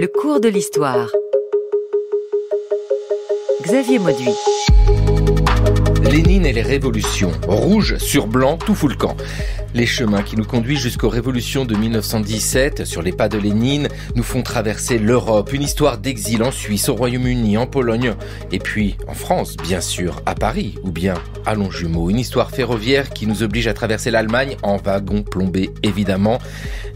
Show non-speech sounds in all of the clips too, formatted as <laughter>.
Le cours de l'histoire. Xavier Mauduit. Lénine et les révolutions. Rouge sur blanc, tout fout le camp. Les chemins qui nous conduisent jusqu'aux révolutions de 1917, sur les pas de Lénine, nous font traverser l'Europe. Une histoire d'exil en Suisse, au Royaume-Uni, en Pologne, et puis en France, bien sûr, à Paris, ou bien à Longjumeau. Une histoire ferroviaire qui nous oblige à traverser l'Allemagne, en wagon plombé évidemment,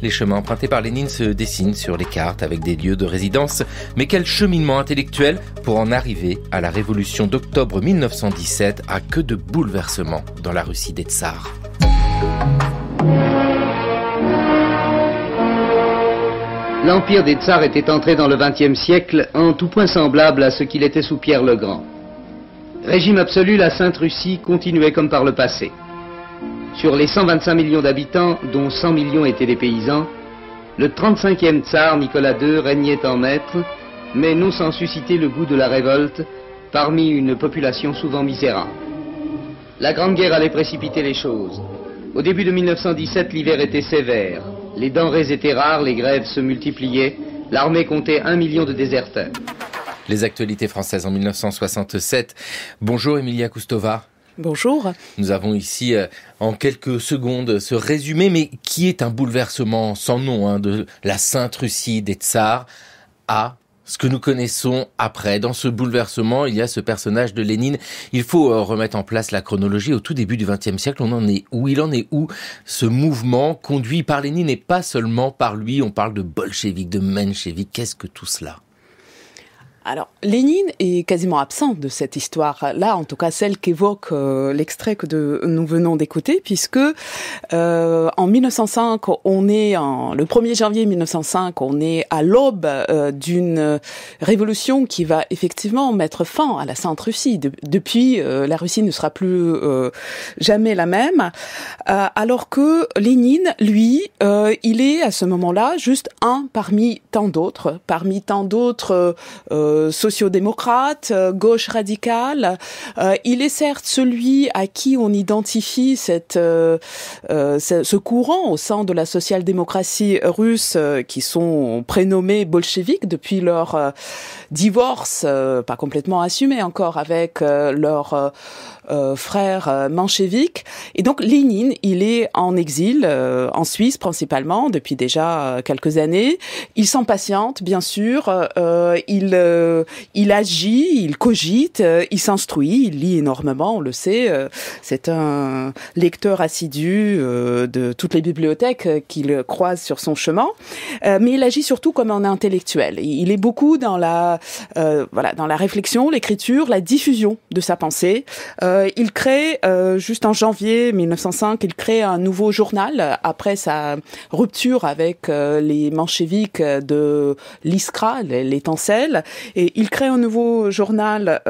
les chemins empruntés par Lénine se dessinent sur les cartes avec des lieux de résidence, mais quel cheminement intellectuel pour en arriver à la révolution d'octobre 1917 à que de bouleversements dans la Russie des tsars. L'empire des tsars était entré dans le XXe siècle en tout point semblable à ce qu'il était sous Pierre le Grand. Régime absolu, la Sainte Russie continuait comme par le passé. Sur les 125 millions d'habitants, dont 100 millions étaient des paysans, le 35e tsar Nicolas II régnait en maître, mais non sans susciter le goût de la révolte parmi une population souvent misérable. La Grande Guerre allait précipiter les choses. Au début de 1917, l'hiver était sévère. Les denrées étaient rares, les grèves se multipliaient, l'armée comptait un million de déserteurs. Les actualités françaises en 1967. Bonjour Emilia Koustova. Bonjour. Nous avons ici euh, en quelques secondes ce résumé, mais qui est un bouleversement sans nom hein, de la Sainte Russie des Tsars à ce que nous connaissons après. Dans ce bouleversement, il y a ce personnage de Lénine. Il faut euh, remettre en place la chronologie. Au tout début du XXe siècle, on en est où Il en est où ce mouvement conduit par Lénine et pas seulement par lui On parle de bolchevique, de menchevique. Qu'est-ce que tout cela alors, Lénine est quasiment absent de cette histoire-là, en tout cas celle qu'évoque euh, l'extrait que nous venons d'écouter, puisque euh, en 1905, on est en, le 1er janvier 1905, on est à l'aube euh, d'une révolution qui va effectivement mettre fin à la Sainte Russie. depuis, la Russie ne sera plus jamais la même, alors que Lénine, lui, il est à ce moment-là juste un parmi tant d'autres, parmi tant d'autres. Euh, socio euh, sociodémocrate, euh, gauche radicale. Euh, il est certes celui à qui on identifie cette, ce courant au sein de la social-démocratie russe qui sont prénommés bolcheviques depuis leur divorce, pas complètement assumé encore, avec leur euh, frère euh, manchévique. Et donc Lénine, il est en exil euh, en Suisse principalement depuis déjà quelques années. Il s'empatiente bien sûr. il il agit, il cogite, il s'instruit, il lit énormément. On le sait. C'est un lecteur assidu de toutes les bibliothèques qu'il croise sur son chemin. mais il agit surtout comme un intellectuel. Il est beaucoup dans la voilà dans la réflexion, l'écriture, la diffusion de sa pensée. Euh, il crée, euh, juste en janvier 1905, il crée un nouveau journal après sa rupture avec euh, les manchéviques de l'Iskra, l'étincelle. Et il crée un nouveau journal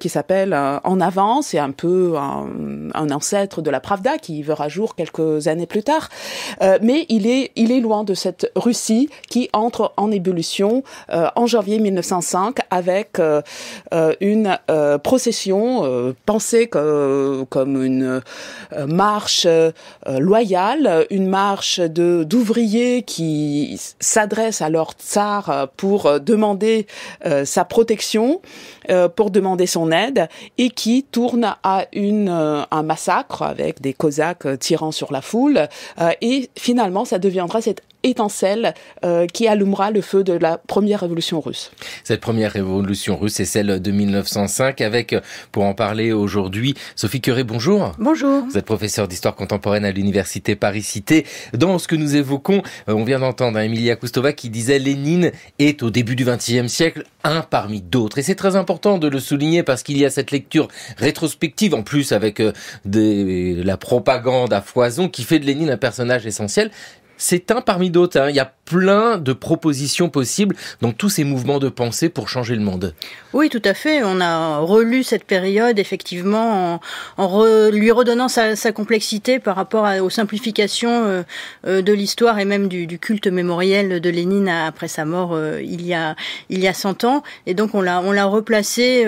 qui s'appelle En Avance, C'est un peu un, un, ancêtre de la Pravda qui verra jour quelques années plus tard. mais il est, il est loin de cette Russie qui entre en ébullition en janvier 1905 avec une procession pensée euh, comme, une euh, marche euh, loyale, une marche de d'ouvriers qui s'adressent à leur tsar pour demander sa protection. Euh, pour demander son aide et qui tourne à une euh, un massacre avec des Cosaques euh, tirant sur la foule et finalement ça deviendra cette étincelle qui allumera le feu de la première révolution russe. Cette première révolution russe c'est celle de 1905 avec, pour en parler aujourd'hui, Sophie Curé, bonjour. Bonjour. Vous êtes professeur d'histoire contemporaine à l'université Paris-Cité. Dans ce que nous évoquons, on vient d'entendre hein, Emilia Koustova qui disait Lénine est au début du XXe siècle un parmi d'autres. Et c'est très important important de le souligner parce qu'il y a cette lecture rétrospective en plus avec euh, des, la propagande à foison qui fait de Lénine un personnage essentiel. C'est un parmi d'autres. Hein. Il y a plein de propositions possibles dans tous ces mouvements de pensée pour changer le monde. Oui, tout à fait. On a relu cette période, effectivement, en, en lui redonnant sa, sa, complexité par rapport à, aux simplifications euh, euh, de l'histoire et même du, du, culte mémoriel de Lénine après sa mort euh, il, y a, il y a 100 ans. Et donc, on l'a, on l'a replacé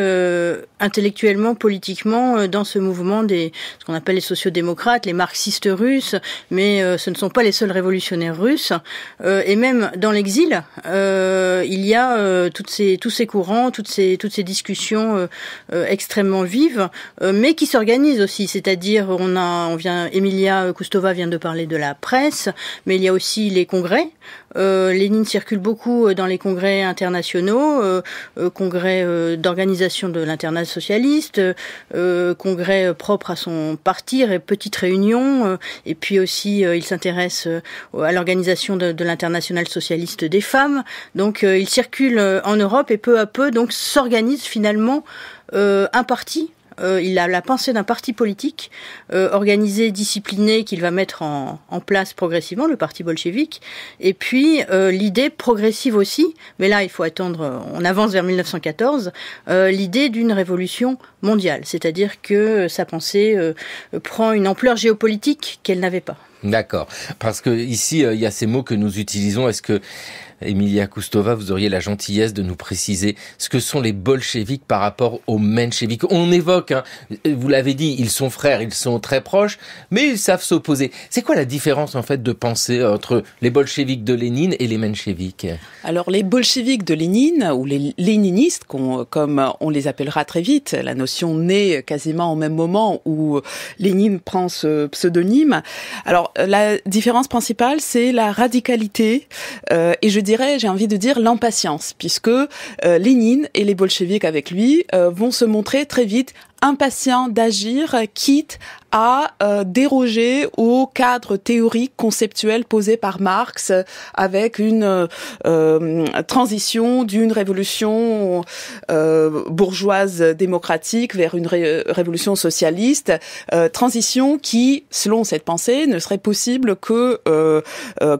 intellectuellement, politiquement, dans ce mouvement des, ce qu'on appelle les sociodémocrates, les marxistes russes, mais ce ne sont pas les seuls révolutionnaires russes et même dans l'exil, euh, il y a euh, toutes ces, tous ces courants, toutes ces, toutes ces discussions euh, extrêmement vives, mais qui s'organisent aussi. C'est-à-dire, on a, on vient, Emilia Koustova vient de parler de la presse, mais il y a aussi les congrès. Euh, Lénine circule beaucoup euh, dans les congrès internationaux, euh, congrès d'organisation de l'international socialiste, congrès propre à son parti, petites réunions, et puis aussi il s'intéresse à l'organisation de, de l'international socialiste des femmes. Donc il circule en Europe et peu à peu donc s'organise finalement un parti euh, il a la pensée d'un parti politique euh, organisé, discipliné, qu'il va mettre en, place progressivement, le parti bolchevique. Et puis euh, l'idée progressive aussi, mais là il faut attendre, on avance vers 1914, l'idée d'une révolution mondiale, c'est-à-dire que sa pensée prend une ampleur géopolitique qu'elle n'avait pas. D'accord, parce que ici il y a ces mots que nous utilisons. Est-ce que Emilia Koustova, vous auriez la gentillesse de nous préciser ce que sont les bolcheviks par rapport aux mensheviks. On évoque, hein, vous l'avez dit, ils sont frères, ils sont très proches, mais ils savent s'opposer. C'est quoi la différence en fait de pensée entre les bolcheviks de Lénine et les mensheviks Alors les bolcheviks de Lénine, ou les léninistes, comme on les appellera très vite, la notion naît quasiment au même moment où Lénine prend ce pseudonyme. Alors la différence principale, c'est la radicalité euh, et je j'ai envie de dire l'impatience, puisque euh, Lénine et les bolcheviks avec lui euh, vont se montrer très vite impatients d'agir, quitte à euh, déroger au cadre théorique conceptuel posé par Marx avec une euh, euh, transition d'une révolution bourgeoise démocratique vers une révolution socialiste, transition qui, selon cette pensée, ne serait possible que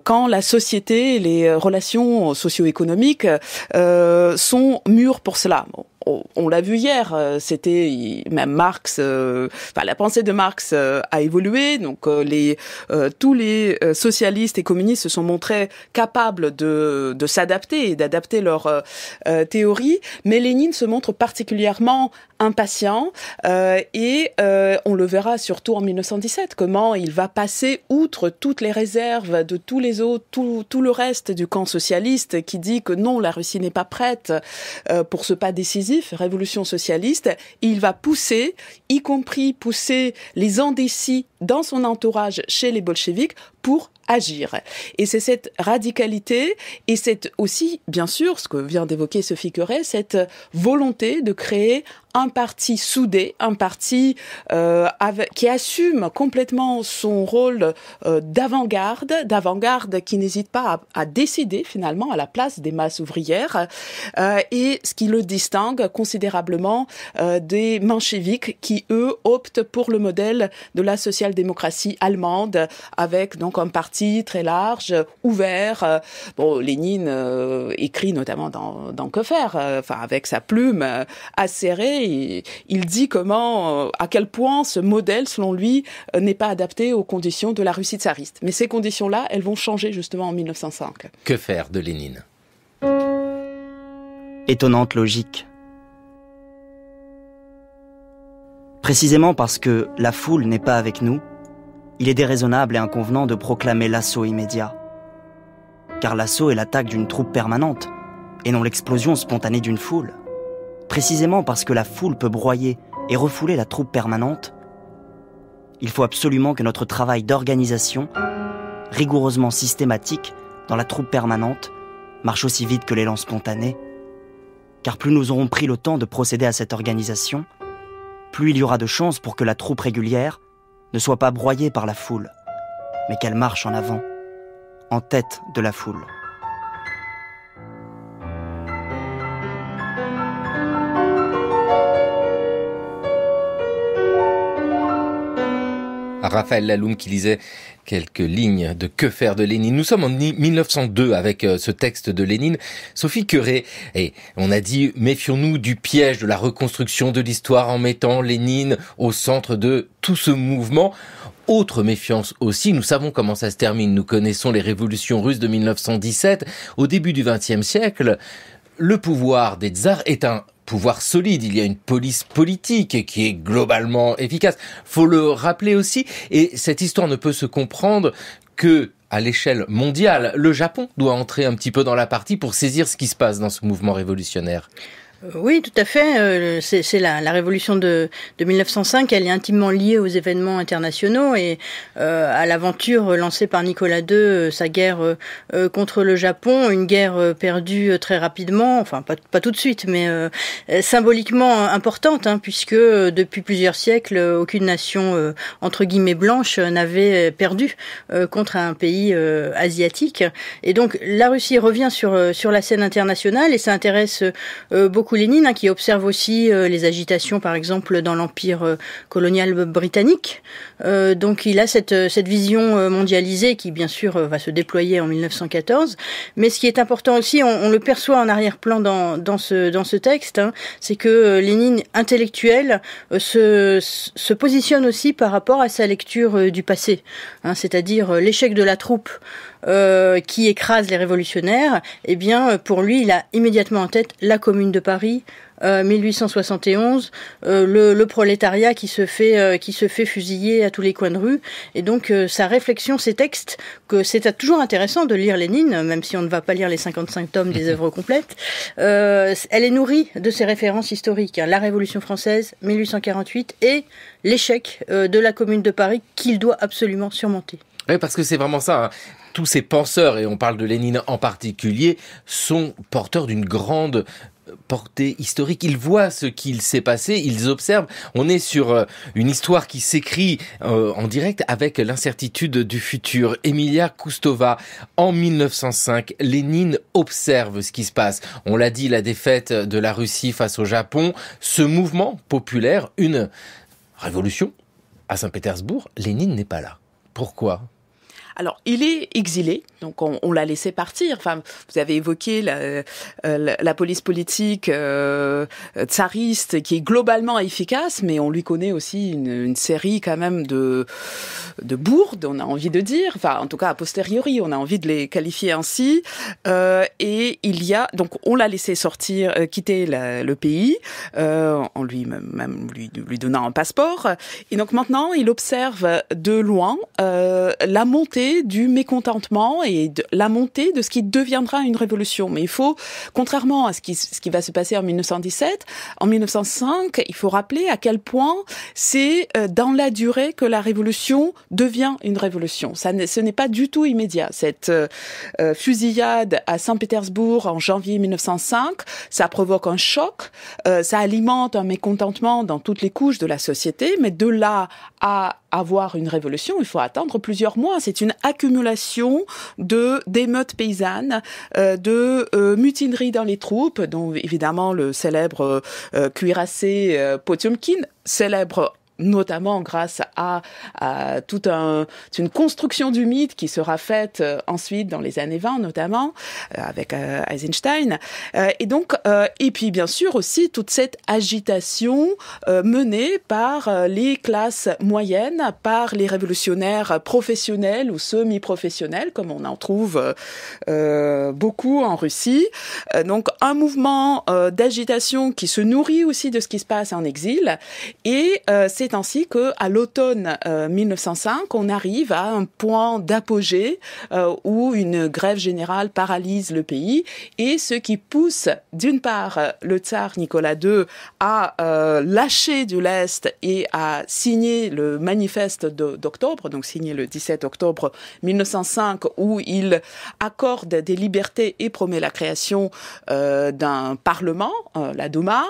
quand la société et les relations socio-économiques sont mûres pour cela. on, l'a vu hier, c'était même Marx, enfin la pensée de Marx euh, a évolué. Donc euh, les euh, tous les socialistes et communistes se sont montrés capables de, s'adapter et d'adapter leur théorie, mais Lénine se montre particulièrement impatient et on le verra surtout en 1917 comment il va passer outre toutes les réserves de tous les autres, tout le reste du camp socialiste qui dit que non, la Russie n'est pas prête pour ce pas décisif, révolution socialiste. Il va pousser, y compris pousser les les indécis dans son entourage chez les bolcheviks pour agir. Et c'est cette radicalité et c'est aussi, bien sûr, ce que vient d'évoquer Sophie Curet, cette volonté de créer un parti soudé, un parti euh, avec, qui assume complètement son rôle euh, d'avant-garde, d'avant-garde qui n'hésite pas à, décider finalement à la place des masses ouvrières, euh, et ce qui le distingue considérablement euh, des mancheviques qui, eux, optent pour le modèle de la social-démocratie allemande, avec donc un parti très large, ouvert. Bon, Lénine écrit notamment dans, dans Que faire, enfin avec sa plume acérée, il, dit comment, euh, à quel point ce modèle, selon lui, euh, n'est pas adapté aux conditions de la Russie tsariste. Mais ces conditions-là, elles vont changer justement en 1905. Que faire de Lénine Étonnante logique. Précisément parce que la foule n'est pas avec nous, il est déraisonnable et inconvenant de proclamer l'assaut immédiat. Car l'assaut est l'attaque d'une troupe permanente, et non l'explosion spontanée d'une foule précisément parce que la foule peut broyer et refouler la troupe permanente, il faut absolument que notre travail d'organisation, rigoureusement systématique dans la troupe permanente, marche aussi vite que l'élan spontané, car plus nous aurons pris le temps de procéder à cette organisation, plus il y aura de chances pour que la troupe régulière ne soit pas broyée par la foule, mais qu'elle marche en avant, en tête de la foule. Raphaël Laloum qui lisait quelques lignes de Que faire de Lénine. Nous sommes en 1902 avec euh, ce texte de Lénine. Sophie Curé, et on a dit méfions-nous du piège de la reconstruction de l'histoire en mettant Lénine au centre de tout ce mouvement. Autre méfiance aussi, nous savons comment ça se termine, nous connaissons les révolutions russes de 1917. Au début du XXe siècle, le pouvoir des tsars est un pouvoir solide, il y a une police politique qui est globalement efficace. Faut le rappeler aussi. Et cette histoire ne peut se comprendre que à l'échelle mondiale. Le Japon doit entrer un petit peu dans la partie pour saisir ce qui se passe dans ce mouvement révolutionnaire. Euh, oui, tout à fait. Euh, c'est la, la, révolution de, 1905. Elle est intimement liée aux événements internationaux et euh, à l'aventure lancée par Nicolas II, sa guerre contre le Japon, une guerre perdue très rapidement, enfin pas, tout de suite, mais symboliquement importante, hein, puisque depuis plusieurs siècles, aucune nation entre guillemets blanche n'avait perdu contre un pays asiatique. Et donc la Russie revient sur sur la scène internationale et ça intéresse beaucoup Lénine, hein, qui observe aussi euh, les agitations, par exemple, dans l'empire euh, colonial britannique. Euh, donc il a cette, cette vision mondialisée qui, bien sûr, va se déployer en 1914. Mais ce qui est important aussi, on, le perçoit en arrière-plan dans, dans, ce, dans ce texte, hein, c'est que Lénine, intellectuel, se, se positionne aussi par rapport à sa lecture du passé, hein, c'est-à-dire l'échec de la troupe euh, qui écrase les révolutionnaires, eh bien, euh, pour lui, il a immédiatement en tête la Commune de Paris, 1871, euh, le, prolétariat qui se fait qui se fait fusiller à tous les coins de rue. Et donc sa réflexion, ses textes, que c'est toujours intéressant de lire Lénine, même si on ne va pas lire les 55 tomes des <laughs> œuvres complètes. elle est nourrie de ses références historiques, hein. la Révolution française, 1848 et l'échec de la Commune de Paris qu'il doit absolument surmonter. Oui, parce que c'est vraiment ça. Hein tous ces penseurs, et on parle de Lénine en particulier, sont porteurs d'une grande euh, portée historique. Ils voient ce qu'il s'est passé, ils observent. On est sur euh, une histoire qui s'écrit euh, en direct avec l'incertitude du futur. Emilia Koustova, en 1905, Lénine observe ce qui se passe. On l'a dit, la défaite de la Russie face au Japon, ce mouvement populaire, une révolution à Saint-Pétersbourg, Lénine n'est pas là. Pourquoi alors, il est exilé, donc on, l'a laissé partir. Enfin, vous avez évoqué la, euh, police politique euh, tsariste qui est globalement efficace, mais on lui connaît aussi une, série quand même de, de bourdes, on a envie de dire. Enfin, en tout cas, a posteriori, on a envie de les qualifier ainsi. Euh, et il y a donc on l'a laissé sortir, quitter le pays, en lui même lui, lui donnant un passeport. Et donc maintenant, il observe de loin la montée du mécontentement et de la montée de ce qui deviendra une révolution. Mais il faut, contrairement à ce qui, ce qui va se passer en 1917, en 1905, il faut rappeler à quel point c'est euh, dans la durée que la révolution devient une révolution. Ça ce n'est pas du tout immédiat. Cette euh, euh, fusillade à Saint-Pétersbourg en janvier 1905, ça provoque un choc, ça alimente un mécontentement dans toutes les couches de la société, mais de là à avoir une révolution, il faut attendre plusieurs mois. C'est une accumulation de d'émeutes paysannes, euh, de euh, mutineries dans les troupes, dont évidemment le célèbre euh, cuirassé Potiomkin, célèbre notamment grâce à, à toute un, une construction du mythe qui sera faite euh, ensuite dans les années 20 notamment euh, avec euh, Eisenstein et donc et puis bien sûr aussi toute cette agitation menée par les classes moyennes par les révolutionnaires professionnels ou semi-professionnels comme on en trouve beaucoup en Russie donc un mouvement d'agitation qui se nourrit aussi de ce qui se passe en exil et c'est ainsi que à l'automne 1905, euh, on arrive à un point d'apogée euh, où une grève générale paralyse le pays et ce qui pousse d'une part le tsar Nicolas II à euh, lâcher du lest et à signer le manifeste d'octobre, donc signé le 17 octobre 1905 où il accorde des libertés et promet la création d'un parlement, la Douma.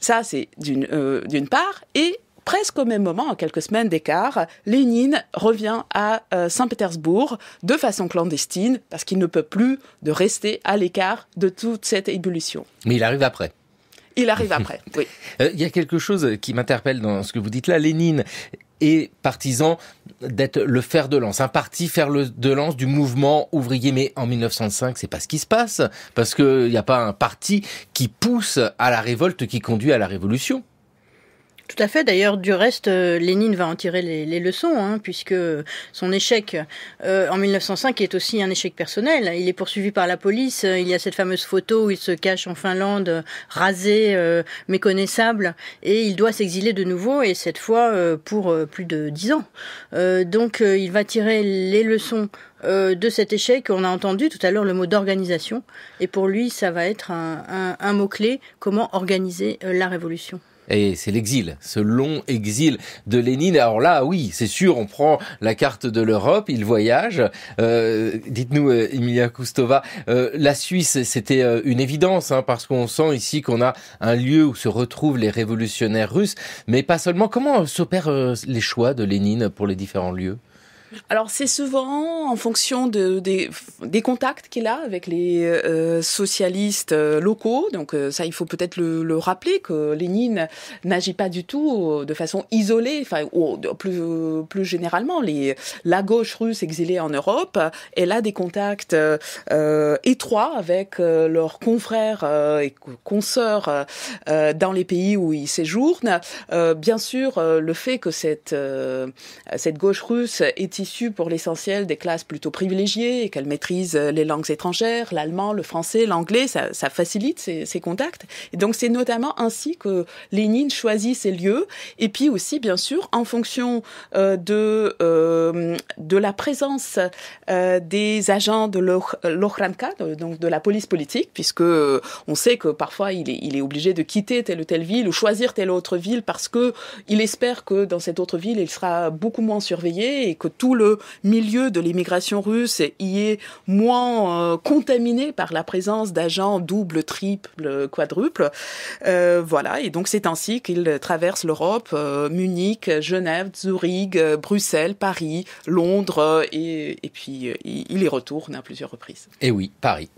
Ça, c'est d'une part. Et Presque au même moment, en quelques semaines d'écart, Lénine revient à euh, Saint-Pétersbourg de façon clandestine parce qu'il ne peut plus de rester à l'écart de toute cette ébullition. Mais il arrive après. Il arrive après, <laughs> oui. Euh, il y a quelque chose qui m'interpelle dans ce que vous dites là. Lénine est partisan d'être le fer de lance, un parti fer de lance du mouvement ouvrier. Mais en 1905, c'est pas ce qui se passe, parce qu'il n'y a pas un parti qui pousse à la révolte, qui conduit à la révolution. Tout à fait. D'ailleurs, du reste, euh, Lénine va en tirer les, leçons, hein, puisque son échec euh, en 1905 est aussi un échec personnel. Il est poursuivi par la police. Il y a cette fameuse photo où il se cache en Finlande, rasé, euh, méconnaissable, et il doit s'exiler de nouveau, et cette fois pour plus de dix ans. donc, il va tirer les leçons de cet échec. On a entendu tout à l'heure le mot d'organisation, et pour lui, ça va être un mot-clé, comment organiser la révolution. Et c'est l'exil, ce long exil de Lénine. Alors là, oui, c'est sûr, on prend la carte de l'Europe, il voyage. Euh, dites-nous, euh, Emilia Koustova, euh, la Suisse, c'était une évidence, hein, parce qu'on sent ici qu'on a un lieu où se retrouvent les révolutionnaires russes, mais pas seulement. Comment s'opèrent les choix de Lénine pour les différents lieux alors c'est souvent en fonction de, des, des contacts qu'il a avec les euh, socialistes euh, locaux. Donc euh, ça, il faut peut-être le, rappeler que Lénine n'agit pas du tout de façon isolée. Enfin, ou plus, plus généralement, les, la gauche russe exilée en Europe, elle a des contacts euh, étroits avec leurs confrères et consoeurs dans les pays où ils séjournent. bien sûr, le fait que cette, cette gauche russe est issues pour l'essentiel des classes plutôt privilégiées et qu'elles maîtrisent euh, les langues étrangères, l'allemand, le français, l'anglais, ça, facilite ces, contacts. Et donc c'est notamment ainsi que Lénine choisit ses lieux et puis aussi bien sûr en fonction euh, de, euh, de la présence des agents de l'Ohranka, donc de la police politique, puisque on sait que parfois il est, il est obligé de quitter telle ou telle ville ou choisir telle autre ville parce que il espère que dans cette autre ville il sera beaucoup moins surveillé et que tout le milieu de l'immigration russe y est moins euh, contaminé par la présence d'agents double, triple, quadruple. Euh, voilà, et donc c'est ainsi qu'il traverse l'Europe, euh, Munich, Genève, Zurich, Bruxelles, Paris, Londres, et, puis il y retourne à plusieurs reprises. Et eh oui, Paris.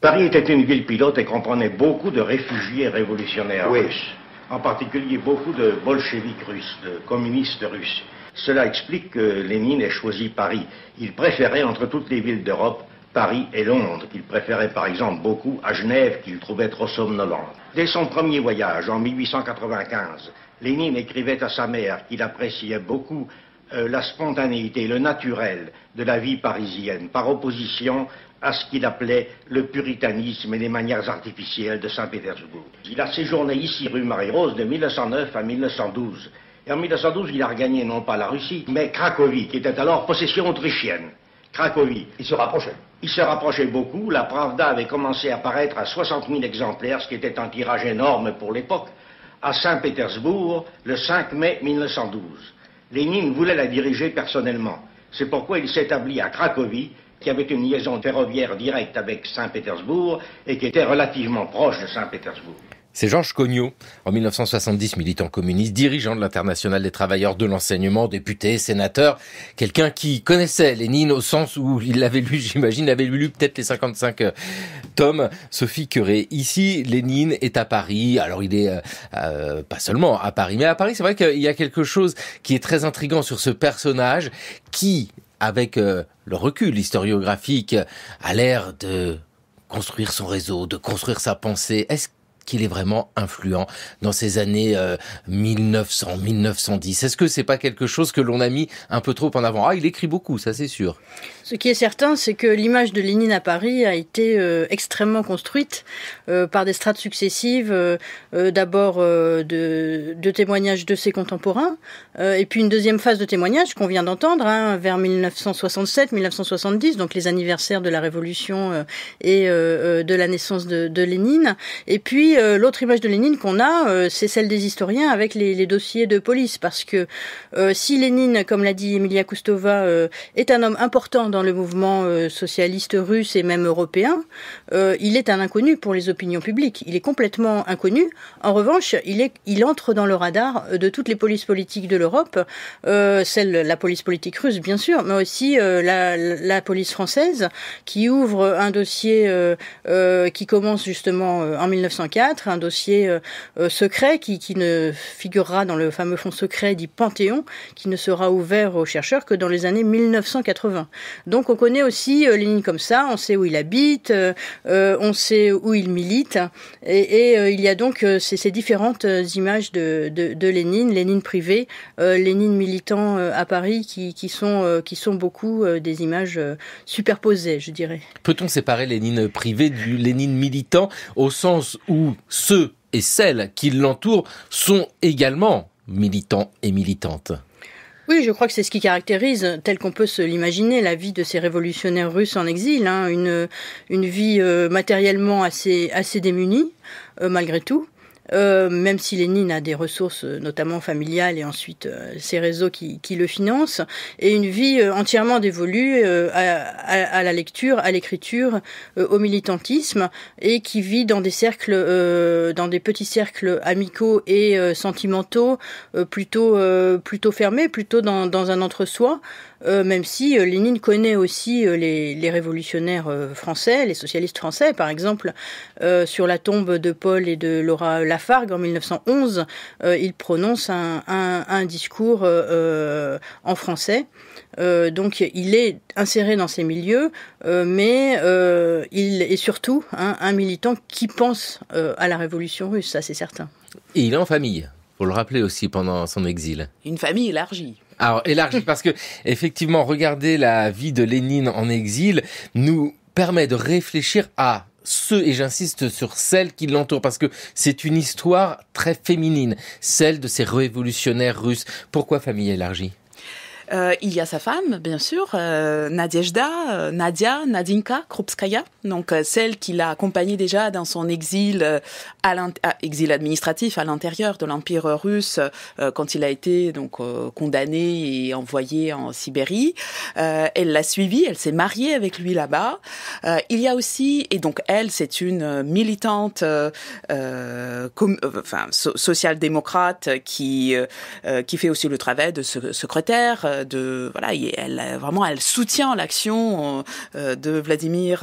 Paris était une ville pilote et comprenait beaucoup de réfugiés révolutionnaires oui. russes, en particulier beaucoup de bolcheviques russes, de communistes russes. Cela explique que Lénine ait choisi Paris. Il préférait entre toutes les villes d'Europe Paris et Londres, Il préférait par exemple beaucoup à Genève, qu'il trouvait trop somnolente. Dès son premier voyage, en 1895, Lénine écrivait à sa mère qu'il appréciait beaucoup euh, la spontanéité, le naturel de la vie parisienne, par opposition à ce qu'il appelait le puritanisme et les manières artificielles de Saint-Pétersbourg. Il a séjourné ici rue Marie-Rose de 1909 à 1912. Et en 1912, il a regagné non pas la Russie, mais Cracovie, qui était alors possession autrichienne. Cracovie. Il se rapprochait. Il se rapprochait beaucoup. La Pravda avait commencé à paraître à 60 000 exemplaires, ce qui était un tirage énorme pour l'époque, à Saint-Pétersbourg le 5 mai 1912. Lénine voulait la diriger personnellement. C'est pourquoi il s'établit à Cracovie, qui avait une liaison ferroviaire directe avec Saint-Pétersbourg et qui était relativement proche de Saint-Pétersbourg. C'est Georges Cognot, en 1970 militant communiste, dirigeant de l'Internationale des travailleurs de l'enseignement, député, sénateur, quelqu'un qui connaissait Lénine au sens où il l'avait lu, <laughs> j'imagine, avait lu peut-être les 55 euh, tomes. Sophie Curé, ici, Lénine est à Paris. Alors il est euh, euh, pas seulement à Paris, mais à Paris, c'est vrai qu'il y a quelque chose qui est très intrigant sur ce personnage qui, avec le recul historiographique, a l'air de construire son réseau, de construire sa pensée. Est-ce qu'il est vraiment influent dans ces années 1900-1910 euh, Est-ce que c'est pas quelque chose que l'on a mis un peu trop en avant Ah, il écrit beaucoup, ça c'est sûr. Ce qui est certain, c'est que l'image de Lénine à Paris a été euh, extrêmement construite euh, par des strates successives, d'abord de, témoignages de ses contemporains, et puis une deuxième phase de témoignages qu'on vient d'entendre hein, vers 1967-1970, donc les anniversaires de la Révolution et de la naissance de, de Lénine, et puis euh, l'autre image de Lénine qu'on a, euh, c'est celle des historiens avec les, dossiers de police, parce que euh, si Lénine, comme l'a dit Emilia Koustova, est un homme important dans le mouvement socialiste russe et même européen, il est un inconnu pour les opinions publiques. Il est complètement inconnu. En revanche, il, entre dans le radar de toutes les polices politiques de l'Europe, celle la police politique russe bien sûr, mais aussi la, police française qui ouvre un dossier qui commence justement en 1904 un dossier euh, euh, secret qui, qui ne figurera dans le fameux fonds secret dit Panthéon, qui ne sera ouvert aux chercheurs que dans les années 1980. Donc on connaît aussi euh, Lénine comme ça, on sait où il habite, on sait où il milite, et, il y a donc ces, différentes images de, de, de, Lénine, Lénine privé, Lénine militant à Paris, qui, qui, sont, qui sont beaucoup des images superposées, je dirais. Peut-on séparer Lénine privé du Lénine militant au sens où ceux et celles qui l'entourent sont également militants et militantes. Oui, je crois que c'est ce qui caractérise, tel qu'on peut se l'imaginer, la vie de ces révolutionnaires russes en exil, hein. une, vie euh, matériellement assez, assez démunie, euh, malgré tout, euh, même si Lénine a des ressources, euh, notamment familiales et ensuite euh, ses réseaux qui, le financent, et une vie euh, entièrement dévolue à, la lecture, à l'écriture, au militantisme, et qui vit dans des cercles, dans des petits cercles amicaux et sentimentaux, plutôt plutôt fermés, plutôt dans, dans un entre-soi. Euh, même si euh, Lénine connaît aussi euh, les, révolutionnaires français, les socialistes français, par exemple, sur la tombe de Paul et de Laura Lafargue en 1911, il prononce un, discours en français. donc il est inséré dans ces milieux, mais il est surtout hein, un militant qui pense à la révolution russe, ça c'est certain. Et il est en famille, pour le rappeler aussi pendant son exil. Une famille élargie. Alors élargi parce que effectivement, regarder la vie de Lénine en exil nous permet de réfléchir à ceux, et j'insiste sur celles qui l'entourent, parce que c'est une histoire très féminine, celle de ces révolutionnaires russes. Pourquoi famille élargie euh, il y a sa femme, bien sûr, euh, Nadia, euh, Nadinka Krupskaya, donc euh, celle qui l'a accompagnée déjà dans son exil, à ah, administratif à l'intérieur de l'Empire russe quand il a été donc condamné et envoyé en Sibérie. elle l'a suivi, elle s'est mariée avec lui là-bas. il y a aussi, et donc elle, c'est une militante enfin, social-démocrate qui, qui fait aussi le travail de secrétaire de voilà, elle vraiment elle soutient l'action euh, euh, de Vladimir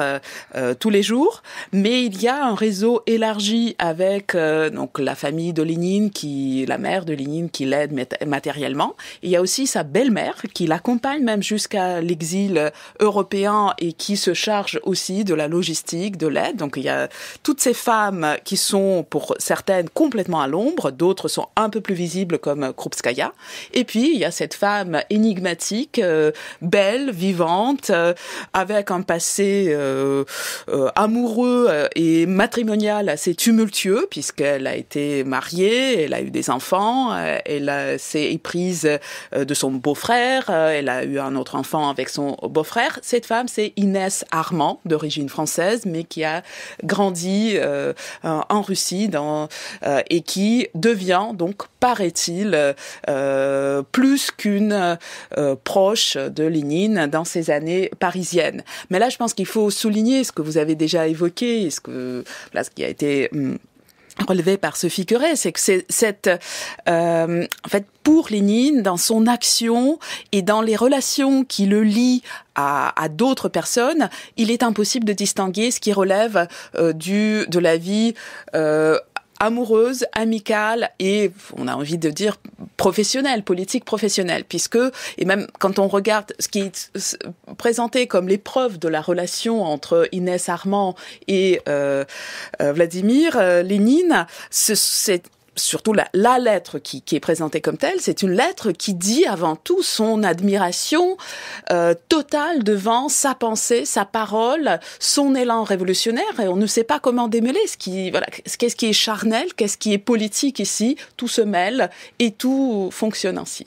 euh, tous les jours, mais il y a un réseau élargi avec donc la famille de Lénine qui la mère de Lénine qui l'aide matériellement. Il y a aussi sa belle-mère qui l'accompagne même jusqu'à l'exil européen et qui se charge aussi de la logistique, de l'aide. Donc il y a toutes ces femmes qui sont pour certaines complètement à l'ombre, d'autres sont un peu plus visibles comme Krupskaya. Et puis il y a cette femme énigmatique, euh, belle, vivante, euh, avec un passé euh, amoureux et matrimonial assez tumultueux, puisqu'elle a été mariée, elle a eu des enfants, elle s'est éprise de son beau-frère, elle a eu un autre enfant avec son beau-frère. Cette femme, c'est Inès Armand, d'origine française, mais qui a grandi en Russie dans, et qui devient donc, paraît-il, plus qu'une euh, proche de Lénine dans ses années parisiennes. Mais là, je pense qu'il faut souligner ce que vous avez déjà évoqué, ce que là, ce qui a été hum, relevé par ce Curet, c'est que c'est cette euh, en fait pour Lénine dans son action et dans les relations qui le lient à, d'autres personnes, il est impossible de distinguer ce qui relève euh, du de la vie euh, amoureuse, amicale et, on a envie de dire, professionnelle, politique professionnelle, puisque, et même quand on regarde ce qui est présenté comme l'épreuve de la relation entre Inès Armand et euh, euh, Vladimir euh, Lénine, c'est surtout la, lettre qui, est présentée comme telle, c'est une lettre qui dit avant tout son admiration euh, totale devant sa pensée, sa parole, son élan révolutionnaire. Et on ne sait pas comment démêler ce qui, voilà, qu'est-ce qui est charnel, qu'est-ce qui est politique ici. Tout se mêle et tout fonctionne ainsi.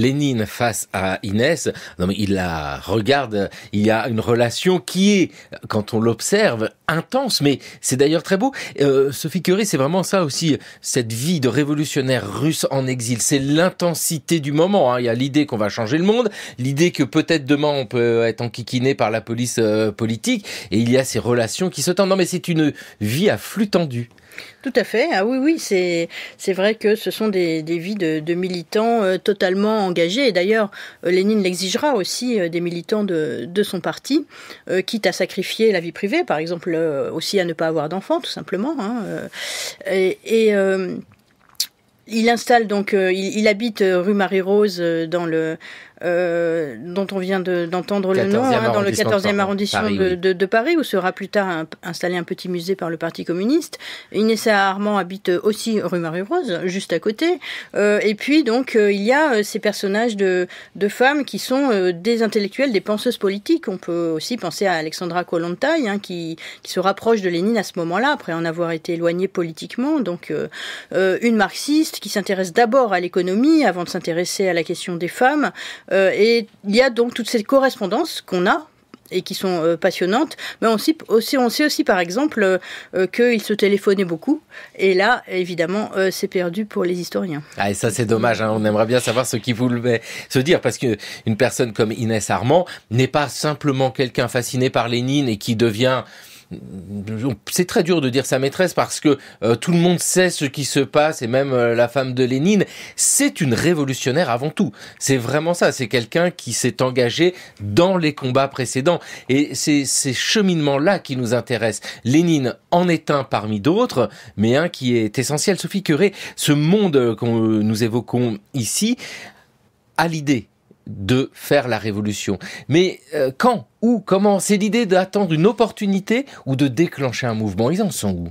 Lénine face à Inès, non mais il la regarde, il y a une relation qui est, quand on l'observe, intense, mais c'est d'ailleurs très beau. Euh, Sophie Curie, c'est vraiment ça aussi, cette vie de révolutionnaire russe en exil, c'est l'intensité du moment. Hein. Il y a l'idée qu'on va changer le monde, l'idée que peut-être demain on peut être enquiquiné par la police euh, politique, et il y a ces relations qui se tendent. Non mais c'est une vie à flux tendu. Tout à fait. Ah oui, oui, c'est c'est vrai que ce sont des, des vies de, de militants euh, totalement engagés. Et d'ailleurs, euh, Lénine l'exigera aussi euh, des militants de, de son parti, quitte à sacrifier la vie privée, par exemple, aussi à ne pas avoir d'enfants, tout simplement. Hein, et, il installe donc, il habite rue Marie-Rose dans le euh, dont on vient d'entendre le nom, hein, dans le 14e arrondissement de, Paris, où sera plus tard installé un petit musée par le Parti communiste. Inessa Armand habite aussi rue Marie-Rose, juste à côté. Euh, et puis, donc, euh, il y a euh, ces personnages de, femmes qui sont des intellectuelles, des penseuses politiques. On peut aussi penser à Alexandra Kollontai, hein, qui, qui, se rapproche de Lénine à ce moment-là, après en avoir été éloignée politiquement. Donc, une marxiste qui s'intéresse d'abord à l'économie avant de s'intéresser à la question des femmes. Euh, et il y a donc toutes ces correspondances qu'on a et qui sont euh, passionnantes. Mais on, sait aussi, on sait aussi, par exemple, euh, qu'il se téléphonait beaucoup. Et là, évidemment, c'est perdu pour les historiens. Ah, et ça, c'est dommage. Hein. On aimerait bien savoir ce qu'il voulait se dire. Parce qu'une personne comme Inès Armand n'est pas simplement quelqu'un fasciné par Lénine et qui devient c'est très dur de dire sa maîtresse parce que euh, tout le monde sait ce qui se passe et même euh, la femme de Lénine, c'est une révolutionnaire avant tout. C'est vraiment ça. C'est quelqu'un qui s'est engagé dans les combats précédents et c'est ces cheminements-là qui nous intéressent. Lénine en est un parmi d'autres, mais un qui est essentiel. Sophie Curé, ce monde euh, que nous évoquons ici a l'idée de faire la révolution. Mais euh, quand Où Comment C'est l'idée d'attendre une opportunité ou de déclencher un mouvement. Ils en sont où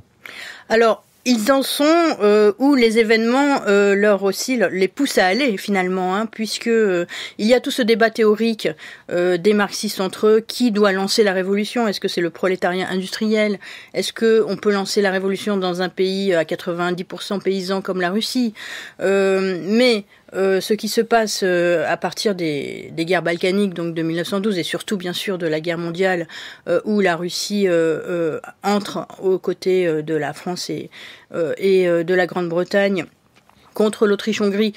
Alors, ils en sont euh, où les événements euh, leur aussi les poussent à aller finalement, hein, puisque il y a tout ce débat théorique des marxistes entre eux qui doit lancer la révolution. Est-ce que c'est le prolétariat industriel Est-ce que on peut lancer la révolution dans un pays à 90% paysan comme la Russie Mais euh, ce qui se passe euh, à partir des, guerres balkaniques, donc de 1912, et surtout bien sûr de la guerre mondiale, euh, où la Russie entre aux côtés de la France et, de la Grande-Bretagne contre l'Autriche-Hongrie,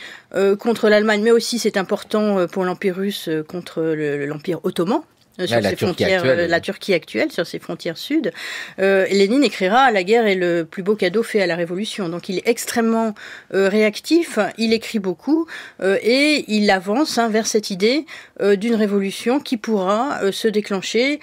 contre l'Allemagne, mais aussi c'est important pour l'Empire russe, contre l'Empire ottoman, euh, sur ses frontières, euh, la Turquie actuelle, sur ses frontières sud. Euh, Lénine écrira La guerre est le plus beau cadeau fait à la Révolution. Donc il est extrêmement réactif, il écrit beaucoup et il avance hein, vers cette idée d'une révolution qui pourra se déclencher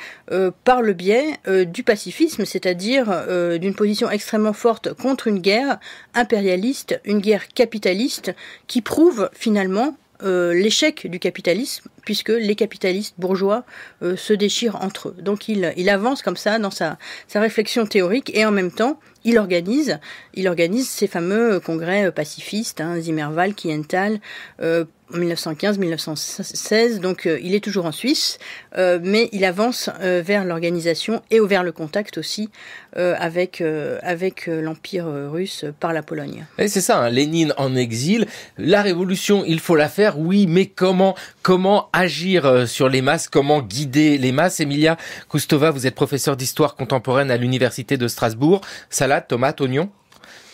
par le biais du pacifisme, c'est-à-dire d'une position extrêmement forte contre une guerre impérialiste, une guerre capitaliste qui prouve finalement euh, l'échec du capitalisme, puisque les capitalistes bourgeois euh, se déchirent entre eux. Donc il, il avance comme ça dans sa, réflexion théorique et en même temps il organise, il organise ces fameux congrès euh, pacifistes, hein, Zimmerwald, Kiental, euh, 1915-1916, donc euh, il est toujours en Suisse, euh, mais il avance euh, vers l'organisation et vers le contact aussi avec, avec l'Empire russe par la Pologne. c'est ça, hein, Lénine en exil, la révolution, il faut la faire, oui, mais comment comment agir sur les masses, comment guider les masses Emilia Koustova, vous êtes professeur d'histoire contemporaine à l'Université de Strasbourg, salade, tomate, oignon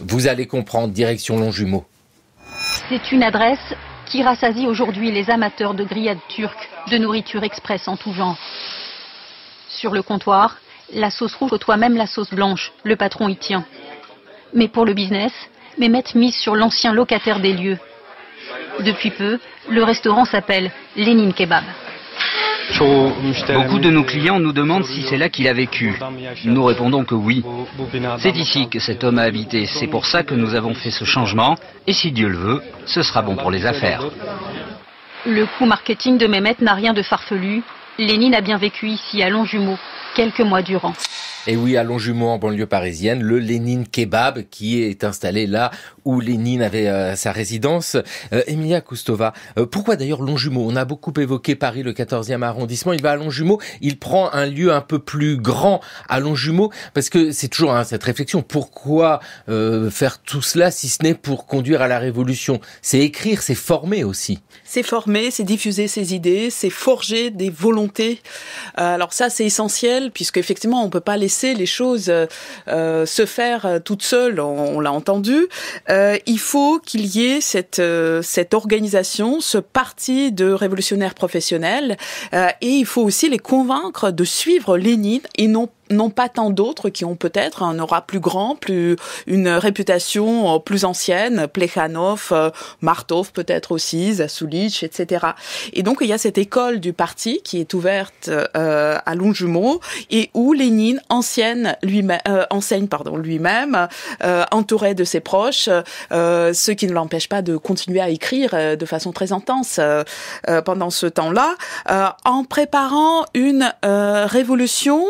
Vous allez comprendre, direction Longjumeau. C'est une adresse qui rassasie aujourd'hui les amateurs de grillades turques, de nourriture express en tout genre. Sur le comptoir, la sauce rouge côtoie même la sauce blanche, le patron y tient. Mais pour le business, Mehmet mise sur l'ancien locataire des lieux. Depuis peu, le restaurant s'appelle Lénine Kebab. Beaucoup de nos clients nous demandent si c'est là qu'il a vécu. Nous répondons que oui. C'est ici que cet homme a habité. C'est pour ça que nous avons fait ce changement. Et si Dieu le veut, ce sera bon pour les affaires. Le coût marketing de Mehmet n'a rien de farfelu. Lénine a bien vécu ici à Longjumeau quelques mois durant. Et oui, à Longjumeau, en banlieue parisienne, le Lénine Kebab qui est installé là où Lénine avait euh, sa résidence. Euh, Emilia Koustova, euh, pourquoi d'ailleurs Longjumeau On a beaucoup évoqué Paris, le 14e arrondissement. Il va à Longjumeau, il prend un lieu un peu plus grand à Longjumeau parce que c'est toujours hein, cette réflexion. Pourquoi faire tout cela si ce n'est pour conduire à la révolution C'est écrire, c'est former aussi. C'est former, c'est diffuser ses idées, c'est forger des volontés. alors ça, c'est essentiel puisqu'effectivement puisque effectivement, on peut pas laisser les choses euh, euh, se faire euh, toutes seules. On, l'a entendu. il faut qu'il y ait cette cette organisation, ce parti de révolutionnaires professionnels, et il faut aussi les convaincre de suivre Lénine et non non pas tant d'autres qui ont peut-être un aura plus grand, plus une réputation euh, plus ancienne, Plekhanov, euh, Martov peut-être aussi, Zasulich, etc. Et donc il y a cette école du parti qui est ouverte euh, à Longjumeau et où Lénine ancienne lui euh, enseigne pardon lui-même, entouré de ses proches, ce qui ne l'empêche pas de continuer à écrire de façon très intense pendant ce temps-là, en préparant une révolution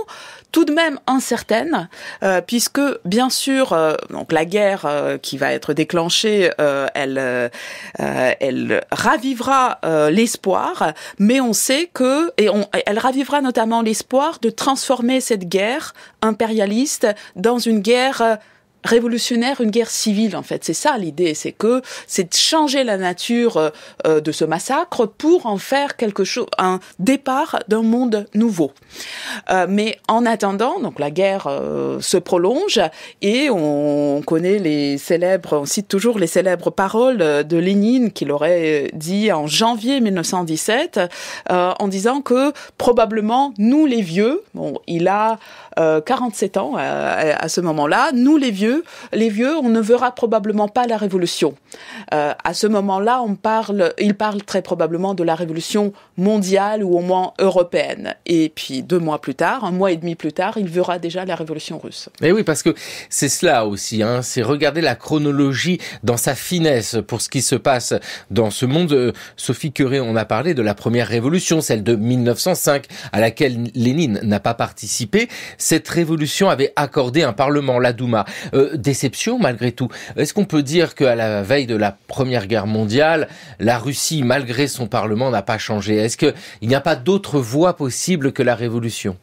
tout de même incertaine, euh, puisque bien sûr, euh, donc la guerre euh, qui va être déclenchée, elle, elle ravivra l'espoir, mais on sait que et elle ravivera notamment l'espoir de transformer cette guerre impérialiste dans une guerre révolutionnaire une guerre civile en fait. C'est ça l'idée, c'est que c'est de changer la nature euh, euh, de ce massacre pour en faire quelque chose, un départ d'un monde nouveau. Euh, mais en attendant, donc la guerre se prolonge et on, connaît les célèbres, on cite toujours les célèbres paroles de Lénine qui l'aurait dit en janvier 1917 en disant que probablement nous les vieux, bon il a 47 ans à ce moment-là, nous les vieux les vieux, on ne verra probablement pas la révolution. Euh, à ce moment-là, on parle, il parle très probablement de la révolution mondiale ou au moins européenne. Et puis deux mois plus tard, un mois et demi plus tard, il verra déjà la révolution russe. Mais eh oui, parce que c'est cela aussi, hein, c'est regarder la chronologie dans sa finesse pour ce qui se passe dans ce monde. Euh, Sophie Curé, on a parlé de la première révolution, celle de 1905, à laquelle Lénine n'a pas participé. Cette révolution avait accordé un parlement, la Douma. Euh, déception malgré tout. Est-ce qu'on peut dire qu'à la veille de la Première Guerre mondiale, la Russie, malgré son Parlement, n'a pas changé Est-ce qu'il n'y a pas d'autre voie possible que la révolution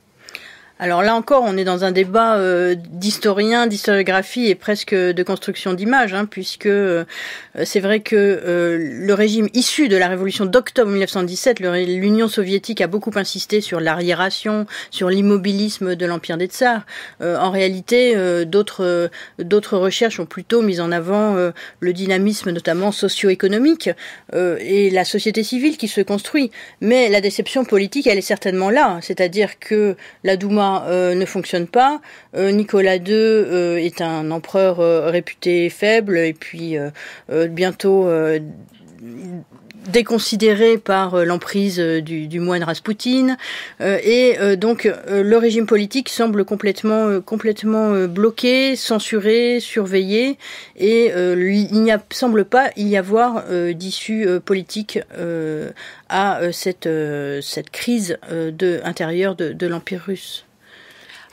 alors là encore, on est dans un débat euh, d'historien, d'historiographie et presque de construction d'image, hein, puisque euh, c'est vrai que euh, le régime issu de la révolution d'octobre 1917, l'Union soviétique a beaucoup insisté sur l'arriération, sur l'immobilisme de l'empire des tsars. en réalité, d'autres d'autres recherches ont plutôt mis en avant le dynamisme, notamment socio-économique, et la société civile qui se construit. Mais la déception politique, elle est certainement là, c'est-à-dire que la Douma euh, ne fonctionne pas. Euh, Nicolas II euh, est un empereur réputé faible et puis bientôt déconsidéré par l'emprise du, moine Raspoutine et donc le régime politique semble complètement complètement bloqué, censuré, surveillé et il n'y semble pas y avoir d'issue politique à cette cette crise de intérieure de l'empire russe.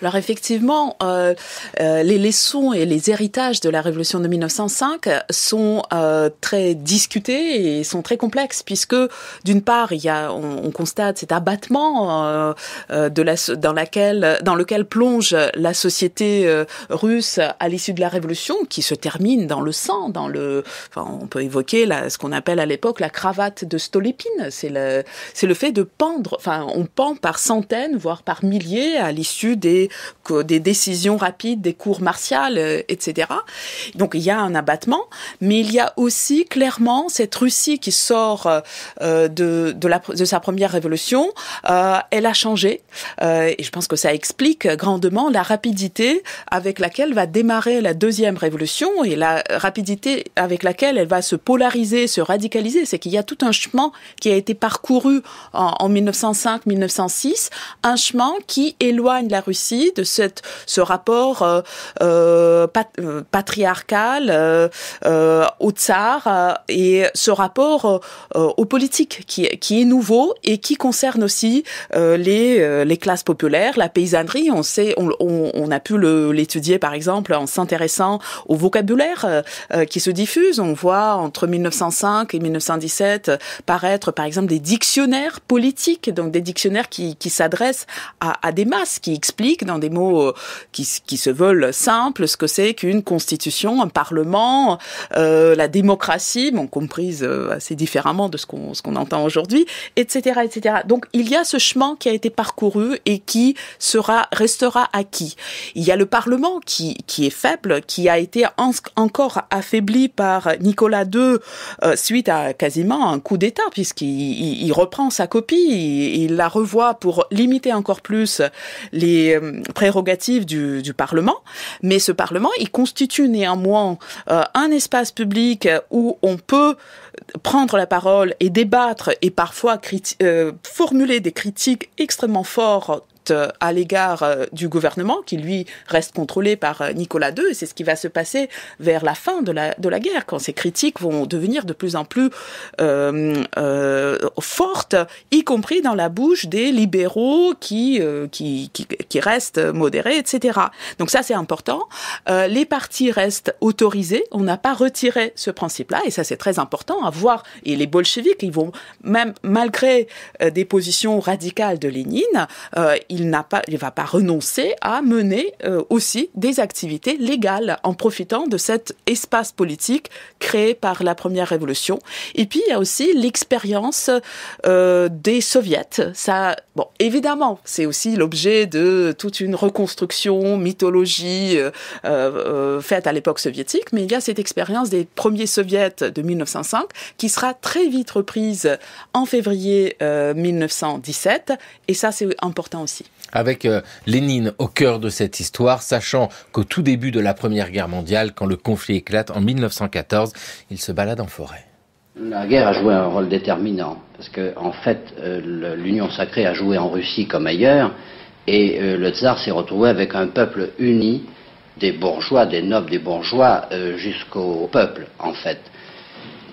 Alors effectivement, euh, euh, les leçons et les héritages de la révolution de 1905 sont euh, très discutés et sont très complexes puisque d'une part, il y a, on, constate cet abattement euh, euh, de la, dans, laquelle, dans lequel plonge la société russe à l'issue de la révolution qui se termine dans le sang, dans le, enfin, on peut évoquer la, ce qu'on appelle à l'époque la cravate de Stolépine. C'est le, c'est le fait de pendre, enfin, on pend par centaines, voire par milliers à l'issue des des, des décisions rapides, des cours martiales, euh, etc. Donc il y a un abattement, mais il y a aussi clairement cette Russie qui sort euh, de, de, la, de, sa première révolution, euh, elle a changé, et je pense que ça explique grandement la rapidité avec laquelle va démarrer la deuxième révolution et la rapidité avec laquelle elle va se polariser, se radicaliser. C'est qu'il y a tout un chemin qui a été parcouru en, en 1905-1906, un chemin qui éloigne la Russie de cette, ce rapport euh, euh, euh patriarcal euh, au tsar et ce rapport aux politiques qui, qui est nouveau et qui concerne aussi les, les classes populaires, la paysannerie. On sait, on, on, on a pu l'étudier par exemple en s'intéressant au vocabulaire qui se diffuse. On voit entre 1905 et 1917 paraître par exemple des dictionnaires politiques, donc des dictionnaires qui, qui s'adressent à, à, des masses, qui expliquent dans des mots euh, qui, qui se veulent simples ce que c'est qu'une constitution, un parlement, euh, la démocratie, bon, comprise euh, assez différemment de ce qu'on entend aujourd'hui, etc., etc. Donc il y a ce chemin qui a été parcouru et qui sera restera acquis. Il y a le Parlement qui, qui est faible, qui a été encore affaibli par Nicolas II suite à quasiment un coup d'État, puisqu'il reprend sa copie, il la revoit pour limiter encore plus les, prérogative du, Parlement, mais ce Parlement, il constitue néanmoins euh, un espace public où on peut prendre la parole et débattre et parfois euh, formuler des critiques extrêmement fortes euh, à l'égard euh, du gouvernement, qui lui reste contrôlé par euh, Nicolas II, et c'est ce qui va se passer vers la fin de la, de la guerre, quand ces critiques vont devenir de plus en plus euh, fortes, y compris dans la bouche des libéraux qui, qui, qui, restent modérés, etc. Donc ça, c'est important. les partis restent autorisés, on n'a pas retiré ce principe-là, et ça, c'est très important à voir. Et les bolcheviques, ils vont même, malgré des positions radicales de Lénine, ils il n'a pas, il va pas renoncer à mener euh, aussi des activités légales en profitant de cet espace politique créé par la première révolution. Et puis il y a aussi l'expérience euh, des soviets. Ça, bon, évidemment, c'est aussi l'objet de toute une reconstruction, mythologie euh, faite à l'époque soviétique. Mais il y a cette expérience des premiers soviets de 1905 qui sera très vite reprise en février 1917. Et ça, c'est important aussi avec euh, Lénine au cœur de cette histoire, sachant qu'au tout début de la Première Guerre mondiale, quand le conflit éclate en 1914, il se balade en forêt. La guerre a joué un rôle déterminant, parce que en fait, euh, l'Union sacrée a joué en Russie comme ailleurs, et euh, le tsar s'est retrouvé avec un peuple uni, des bourgeois, des nobles, des bourgeois, jusqu'au peuple, en fait.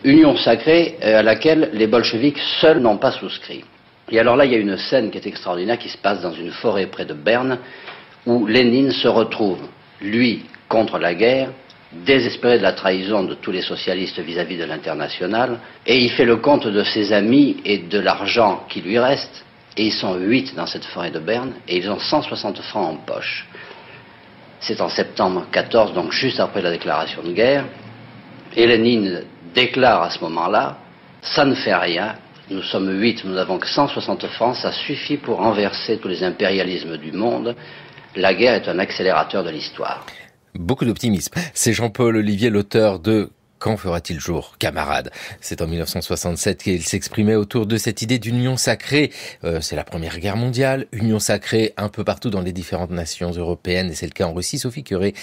Union sacrée à laquelle les bolcheviks seuls n'ont pas souscrit. Et alors là, il y a une scène qui est extraordinaire, qui se passe dans une forêt près de Berne, où Lénine se retrouve, lui, contre la guerre, désespéré de la trahison de tous les socialistes vis-à-vis de l'international, et il fait le compte de ses amis et de l'argent qui lui reste, et ils sont huit dans cette forêt de Berne, et ils ont 160 francs en poche. C'est en septembre 14, donc juste après la déclaration de guerre, et Lénine déclare à ce moment-là, ça ne fait rien, nous sommes huit, nous n'avons que 160 francs, ça suffit pour renverser tous les impérialismes du monde. La guerre est un accélérateur de l'histoire. Beaucoup d'optimisme. C'est Jean-Paul Olivier, l'auteur de quand fera-t-il jour, camarades C'est en 1967 qu'il s'exprimait autour de cette idée d'union sacrée. Euh, c'est la Première Guerre mondiale, union sacrée un peu partout dans les différentes nations européennes, et c'est le cas en Russie. Sophie Curé,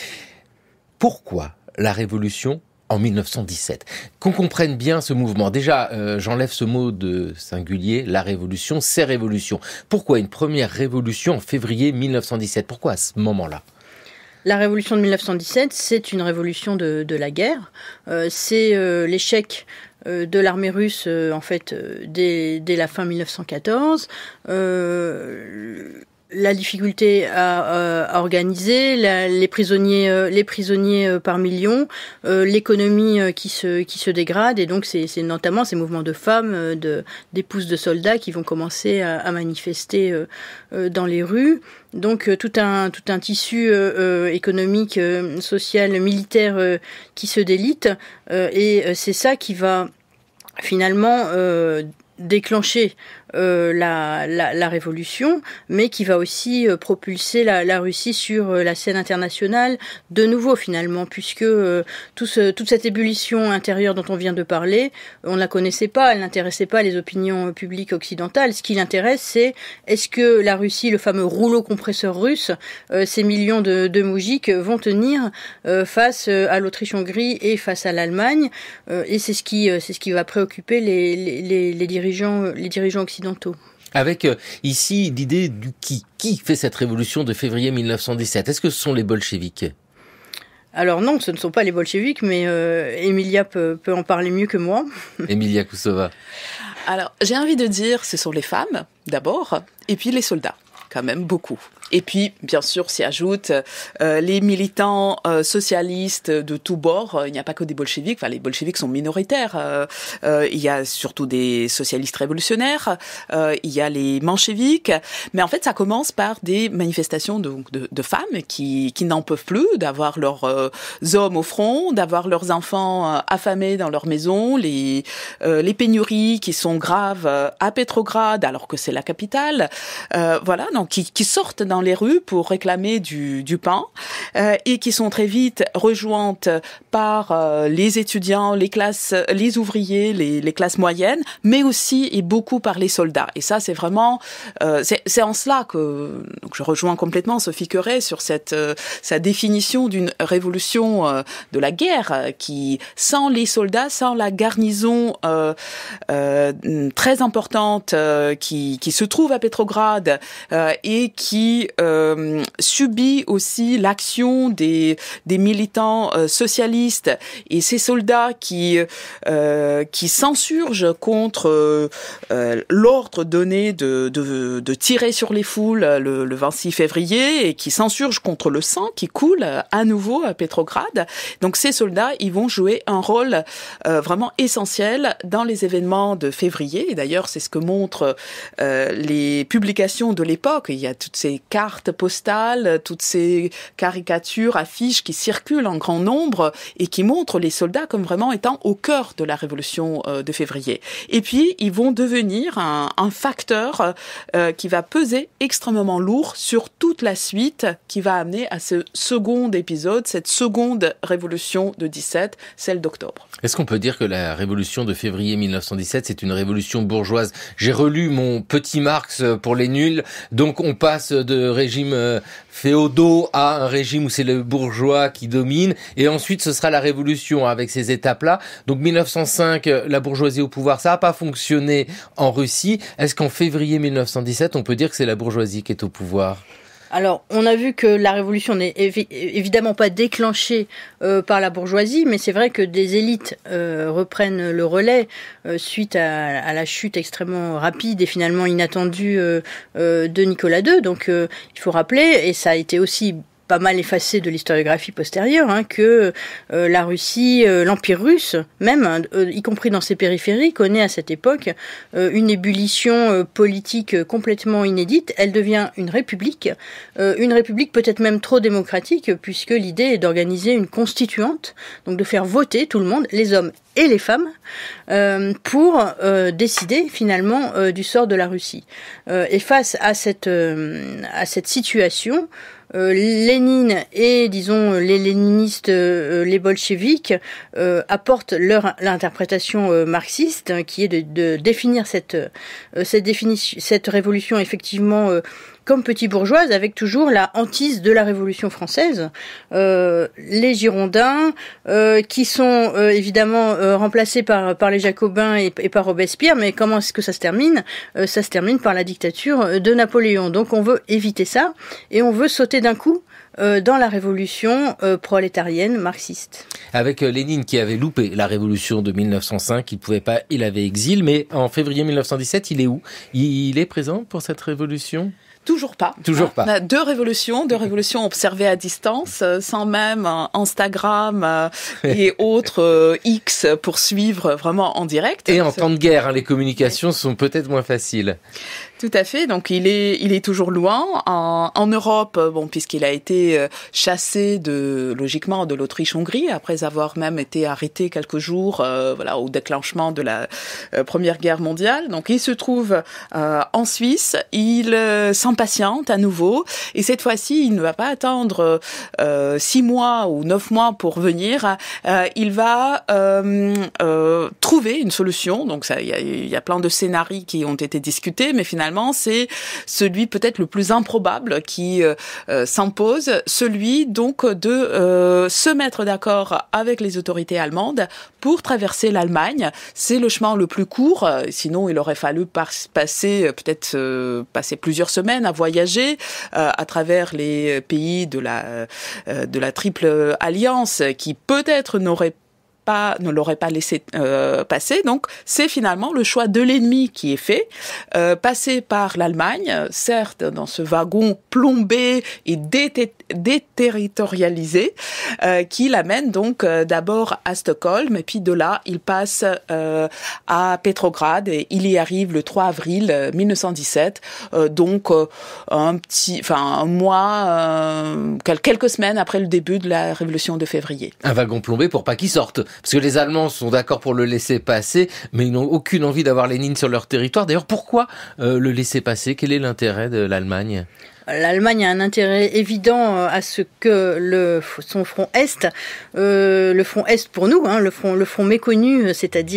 pourquoi la révolution en 1917. Qu'on comprenne bien ce mouvement. Déjà, euh, j'enlève ce mot de singulier, la révolution, c'est révolution. Pourquoi une première révolution en février 1917 Pourquoi à ce moment-là la révolution de 1917, c'est une révolution de, la guerre. Euh, c'est euh, l'échec de l'armée russe en fait dès, la fin 1914 la difficulté à, euh, organiser, les prisonniers, euh, les prisonniers euh, par millions, l'économie qui se qui se dégrade et donc c'est notamment ces mouvements de femmes, de d'épouses de soldats qui vont commencer à, à manifester dans les rues. Donc tout un tout un tissu économique, social, militaire qui se délite et c'est ça qui va finalement déclencher euh, la, la, révolution, mais qui va aussi euh, propulser la, Russie sur euh, la scène internationale de nouveau finalement, puisque tout ce, toute cette ébullition intérieure dont on vient de parler, on ne la connaissait pas, elle n'intéressait pas les opinions publiques occidentales. Ce qui l'intéresse, c'est est-ce que la Russie, le fameux rouleau compresseur russe, ces millions de, de moujiks vont tenir face à l'Autriche-Hongrie et face à l'Allemagne, et c'est ce qui c'est ce qui va préoccuper les, dirigeants les dirigeants occidentaux avec euh, ici l'idée du qui. Qui fait cette révolution de février 1917 Est-ce que ce sont les bolcheviques alors non, ce ne sont pas les bolcheviques, mais euh, Emilia peut, peut, en parler mieux que moi. <laughs> Emilia Kousova. Alors j'ai envie de dire, ce sont les femmes d'abord, et puis les soldats quand même beaucoup. Et puis, bien sûr, s'y ajoutent euh, les militants euh, socialistes de tous bords. Euh, il n'y a pas que des bolcheviques. Enfin, les bolcheviques sont minoritaires. il y a surtout des socialistes révolutionnaires. il y a les mancheviques. Mais en fait, ça commence par des manifestations de, de, de femmes qui, qui n'en peuvent plus d'avoir leurs hommes au front, d'avoir leurs enfants affamés dans leur maison, les, les pénuries qui sont graves à Pétrograd alors que c'est la capitale. voilà, qui, qui, sortent dans les rues pour réclamer du, du pain euh, et qui sont très vite rejointes par euh, les étudiants, les classes, les ouvriers, les, les, classes moyennes, mais aussi et beaucoup par les soldats. Et ça, c'est vraiment, euh, c'est en cela que je rejoins complètement Sophie Queret sur cette sa définition d'une révolution de la guerre qui, sans les soldats, sans la garnison très importante qui, qui se trouve à Pétrograd et qui euh, subit aussi l'action des, des militants euh, socialistes et ces soldats qui, euh, qui s'insurgent contre l'ordre donné de, de, de, tirer sur les foules le, 26 février et qui s'ensurgent contre le sang qui coule à nouveau à Pétrograd. Donc ces soldats, ils vont jouer un rôle vraiment essentiel dans les événements de février. Et d'ailleurs, c'est ce que montrent les publications de l'époque il y a toutes ces cartes postales, toutes ces caricatures, affiches qui circulent en grand nombre et qui montrent les soldats comme vraiment étant au cœur de la révolution euh, de février. Et puis, ils vont devenir un, facteur euh, qui va peser extrêmement lourd sur toute la suite qui va amener à ce second épisode, cette seconde révolution de 17, celle d'octobre. Est-ce qu'on peut dire que la révolution de février 1917, c'est une révolution bourgeoise J'ai relu mon petit Marx euh, pour les nuls. Donc on passe de régime euh, féodo à un régime où c'est le bourgeois qui domine. Et ensuite, ce sera la révolution avec ces étapes-là. Donc 1905, euh, la bourgeoisie au pouvoir, ça n'a pas fonctionné en Russie. Est-ce qu'en février 1917, on peut dire que c'est la bourgeoisie qui est au pouvoir alors, on a vu que la révolution n'est évidemment pas déclenchée euh, par la bourgeoisie, mais c'est vrai que des élites euh, reprennent le relais euh, suite à, à, la chute extrêmement rapide et finalement inattendue de Nicolas II. Donc, il faut rappeler, et ça a été aussi pas mal effacé de l'historiographie postérieure, hein, que euh, la Russie, euh, l'Empire russe, même, hein, euh, y compris dans ses périphéries, connaît à cette époque une ébullition politique complètement inédite. Elle devient une république, une république peut-être même trop démocratique, puisque l'idée est d'organiser une constituante, donc de faire voter tout le monde, les hommes et les femmes, pour décider finalement du sort de la Russie. et face à cette, à cette situation, euh, Lénine et, disons, les léninistes, euh, les bolcheviques, euh, apportent leur l'interprétation marxiste, hein, qui est de, définir cette cette, cette révolution effectivement comme petite bourgeoise, avec toujours la hantise de la Révolution française. Euh, les Girondins, euh, qui sont euh, évidemment remplacés par, par les Jacobins et, par Robespierre, mais comment est-ce que ça se termine Ça se termine par la dictature de Napoléon. Donc on veut éviter ça et on veut sauter d'un coup dans la révolution prolétarienne marxiste. Avec Lénine qui avait loupé la révolution de 1905, il pouvait pas, il avait exil, mais en février 1917, il est où Il est présent pour cette révolution Toujours pas. Toujours pas. On a deux révolutions, deux révolutions observées à distance, euh, sans même euh, Instagram euh, et <laughs> autres X pour suivre vraiment en direct. Et en temps de guerre, hein, les communications sont peut-être moins faciles. Tout à fait. Donc il est, il est toujours loin en, en Europe, euh, bon puisqu'il a été euh, chassé de logiquement de l'Autriche-Hongrie après avoir même été arrêté quelques jours, euh, voilà, au déclenchement de la Première Guerre mondiale. Donc il se trouve en Suisse. Il s'impatiente à nouveau et cette fois-ci il ne va pas attendre six mois ou neuf mois pour venir. il va trouver une solution. Donc ça, il y a, y a plein de scénarios qui ont été discutés, mais finalement c'est celui peut-être le plus improbable qui euh, euh, s'impose, celui donc de euh, se mettre d'accord avec les autorités allemandes pour traverser l'Allemagne. C'est le chemin le plus court, sinon il aurait fallu passer peut-être passer plusieurs semaines à voyager à travers les pays de la de la triple alliance qui peut-être n'aurait pas, ne l'aurait pas laissé euh, passer. Donc, c'est finalement le choix de l'ennemi qui est fait, euh, passé par l'Allemagne, certes dans ce wagon plombé et déterritorialisé, euh, qui l'amène donc euh, d'abord à Stockholm, et puis de là, il passe à Petrograd, et il y arrive le 3 avril 1917, donc un petit, enfin un mois, quelques semaines après le début de la révolution de février. Un wagon plombé pour pas qu'il sorte. Parce que les Allemands sont d'accord pour le laisser passer, mais ils n'ont aucune envie d'avoir Lénine sur leur territoire. D'ailleurs, pourquoi euh, le laisser passer Quel est l'intérêt de l'Allemagne l'Allemagne a un intérêt évident euh, à ce que le, son front Est, euh, le front Est pour nous, hein, le, front, le front méconnu, euh, c'est-à-dire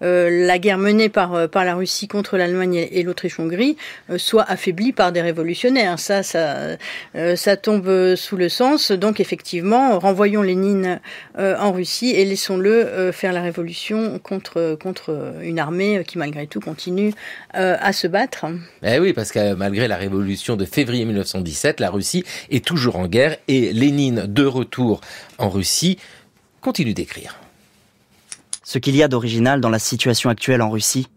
la guerre menée par, par la Russie contre l'Allemagne et, l'Autriche-Hongrie, soit affaiblie par des révolutionnaires. Ça, ça, ça tombe sous le sens. Donc effectivement, renvoyons Lénine en Russie et laissons-le faire la révolution contre, contre une armée qui malgré tout continue à se battre. Eh oui, parce que malgré la révolution de février, avril 1917, la Russie est toujours en guerre et Lénine, de retour en Russie, continue d'écrire. Ce qu'il y a d'original dans la situation actuelle en Russie,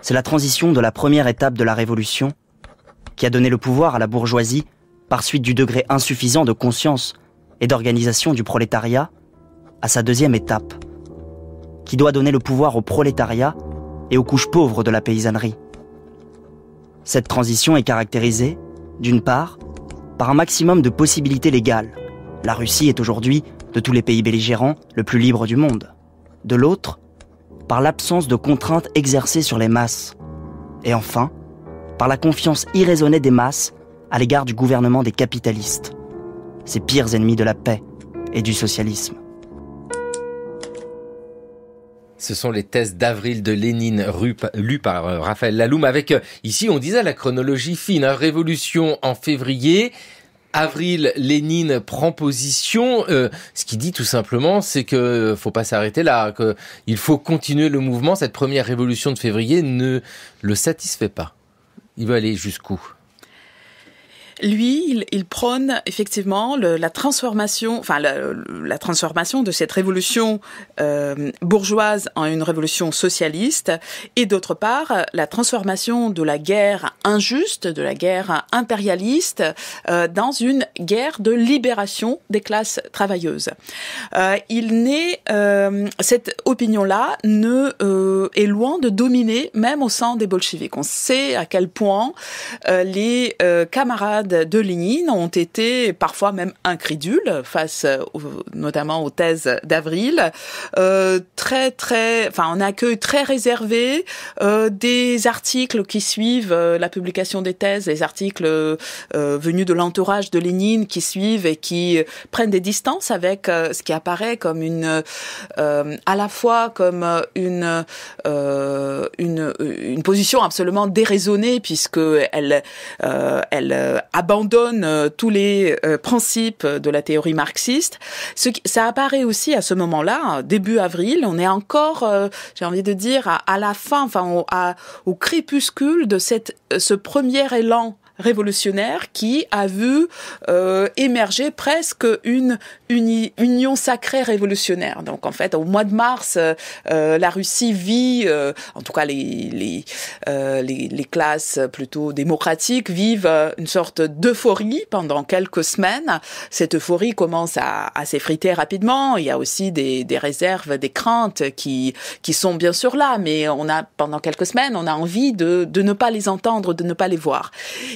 c'est la transition de la première étape de la révolution, qui a donné le pouvoir à la bourgeoisie par suite du degré insuffisant de conscience et d'organisation du prolétariat, à sa deuxième étape, qui doit donner le pouvoir au prolétariat et aux couches pauvres de la paysannerie. Cette transition est caractérisée, d'une part, par un maximum de possibilités légales. La Russie est aujourd'hui, de tous les pays belligérants, le plus libre du monde. De l'autre, par l'absence de contraintes exercées sur les masses. Et enfin, par la confiance irraisonnée des masses à l'égard du gouvernement des capitalistes, ses pires ennemis de la paix et du socialisme. Ce sont les thèses d'avril de Lénine lues par euh, Raphaël Laloum avec, euh, ici on disait la chronologie fine, hein, révolution en février, avril, Lénine prend position. Euh, ce qu'il dit tout simplement, c'est que faut pas s'arrêter là, que il faut continuer le mouvement. Cette première révolution de février ne le satisfait pas. Il veut aller jusqu'où lui, il, prône effectivement la transformation, enfin la, transformation de cette révolution euh, bourgeoise en une révolution socialiste, et d'autre part la transformation de la guerre injuste, de la guerre impérialiste, euh, dans une guerre de libération des classes travailleuses. Euh, il n'est cette opinion-là ne est loin de dominer même au sein des bolcheviks. On sait à quel point les camarades de Lénine ont été parfois même incrédules face euh, notamment aux thèses d'avril, euh, très très, enfin on accueil très réservé euh, des articles qui suivent euh, la publication des thèses, des articles euh, venus de l'entourage de Lénine qui suivent et qui prennent des distances avec ce qui apparaît comme une, à la fois comme une, une une position absolument déraisonnée puisque elle elle abandonne euh, tous les euh, principes de la théorie marxiste. ça apparaît aussi à ce moment-là, hein, début avril. On est encore, euh, j'ai envie de dire, à, la fin, enfin, au, au crépuscule de cette, ce premier élan révolutionnaire qui a vu euh, émerger presque une, union sacrée révolutionnaire. Donc en fait, au mois de mars, euh, la Russie vit, euh, en tout cas les, les, euh, les, les, classes plutôt démocratiques vivent euh, une sorte d'euphorie pendant quelques semaines. Cette euphorie commence à, à s'effriter rapidement. Il y a aussi des, des réserves, des craintes qui, qui sont bien sûr là, mais on a pendant quelques semaines, on a envie de, de ne pas les entendre, de ne pas les voir.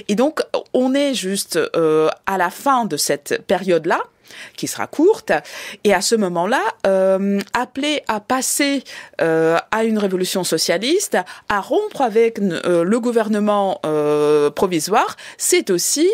Et donc, on est juste euh, à la fin de cette période-là qui sera courte. Et à ce moment-là, euh, appelé à passer euh, à une révolution socialiste, à rompre avec euh, le gouvernement euh, provisoire, c'est aussi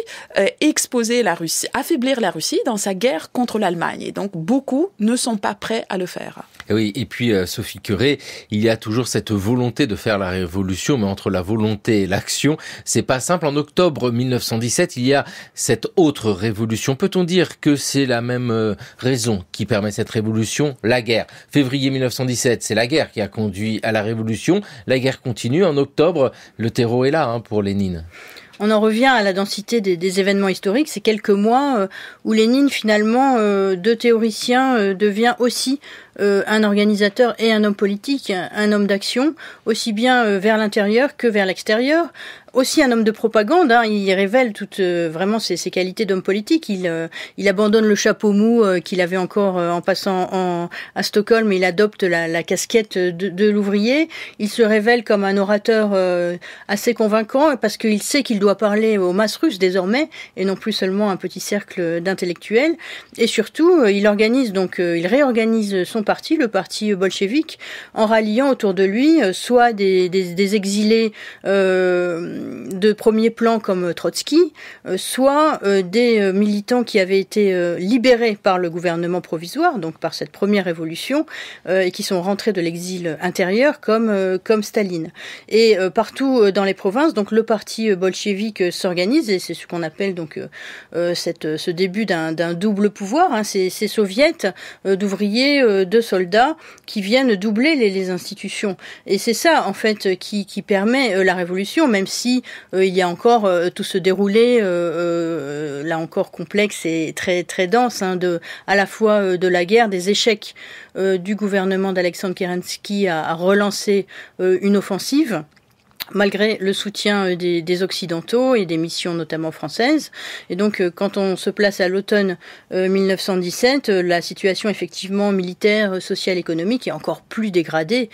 exposer la Russie, affaiblir la Russie dans sa guerre contre l'Allemagne. Et donc beaucoup ne sont pas prêts à le faire. oui, et puis Sophie Curé, il y a toujours cette volonté de faire la révolution, mais entre la volonté et l'action, c'est pas simple. En octobre 1917, il y a cette autre révolution. Peut-on dire que c'est la même euh, raison qui permet cette révolution, la guerre. Février 1917, c'est la guerre qui a conduit à la révolution. La guerre continue. En octobre, le terreau est là hein, pour Lénine on en revient à la densité des, événements historiques. C'est quelques mois euh, où Lénine, finalement, euh, de théoricien, devient aussi euh, un organisateur et un homme politique, un, homme d'action, aussi bien euh, vers l'intérieur que vers l'extérieur. Aussi un homme de propagande, hein, il révèle toutes euh, vraiment ses, qualités d'homme politique. Il, il abandonne le chapeau mou qu'il avait encore en passant à Stockholm, il adopte la, casquette de, de l'ouvrier. Il se révèle comme un orateur assez convaincant parce qu'il sait qu'il doit parler aux masses russes désormais et non plus seulement un petit cercle d'intellectuels. Et surtout, il organise donc, il réorganise son parti, le parti bolchevique, en ralliant autour de lui euh, soit des, exilés euh, de premier plan comme Trotsky, euh, soit des militants qui avaient été libérés par le gouvernement provisoire, donc par cette première révolution, et qui sont rentrés de l'exil intérieur comme, comme Staline. Et partout dans les provinces, donc le parti bolchevique s'organise, et c'est ce qu'on appelle donc cette, ce début d'un double pouvoir, hein. ces soviets d'ouvriers, de soldats qui viennent doubler les, institutions. Et c'est ça, en fait, qui, permet euh, la révolution, même si euh, il y a encore euh, tout ce déroulé, là encore complexe et très, très dense, hein, de, à la fois de la guerre, des échecs du gouvernement d'Alexandre Kerensky à relancer une offensive malgré le soutien euh, des, Occidentaux et des missions notamment françaises. Et donc euh, quand on se place à l'automne 1917, euh, la situation effectivement militaire, sociale, économique est encore plus dégradée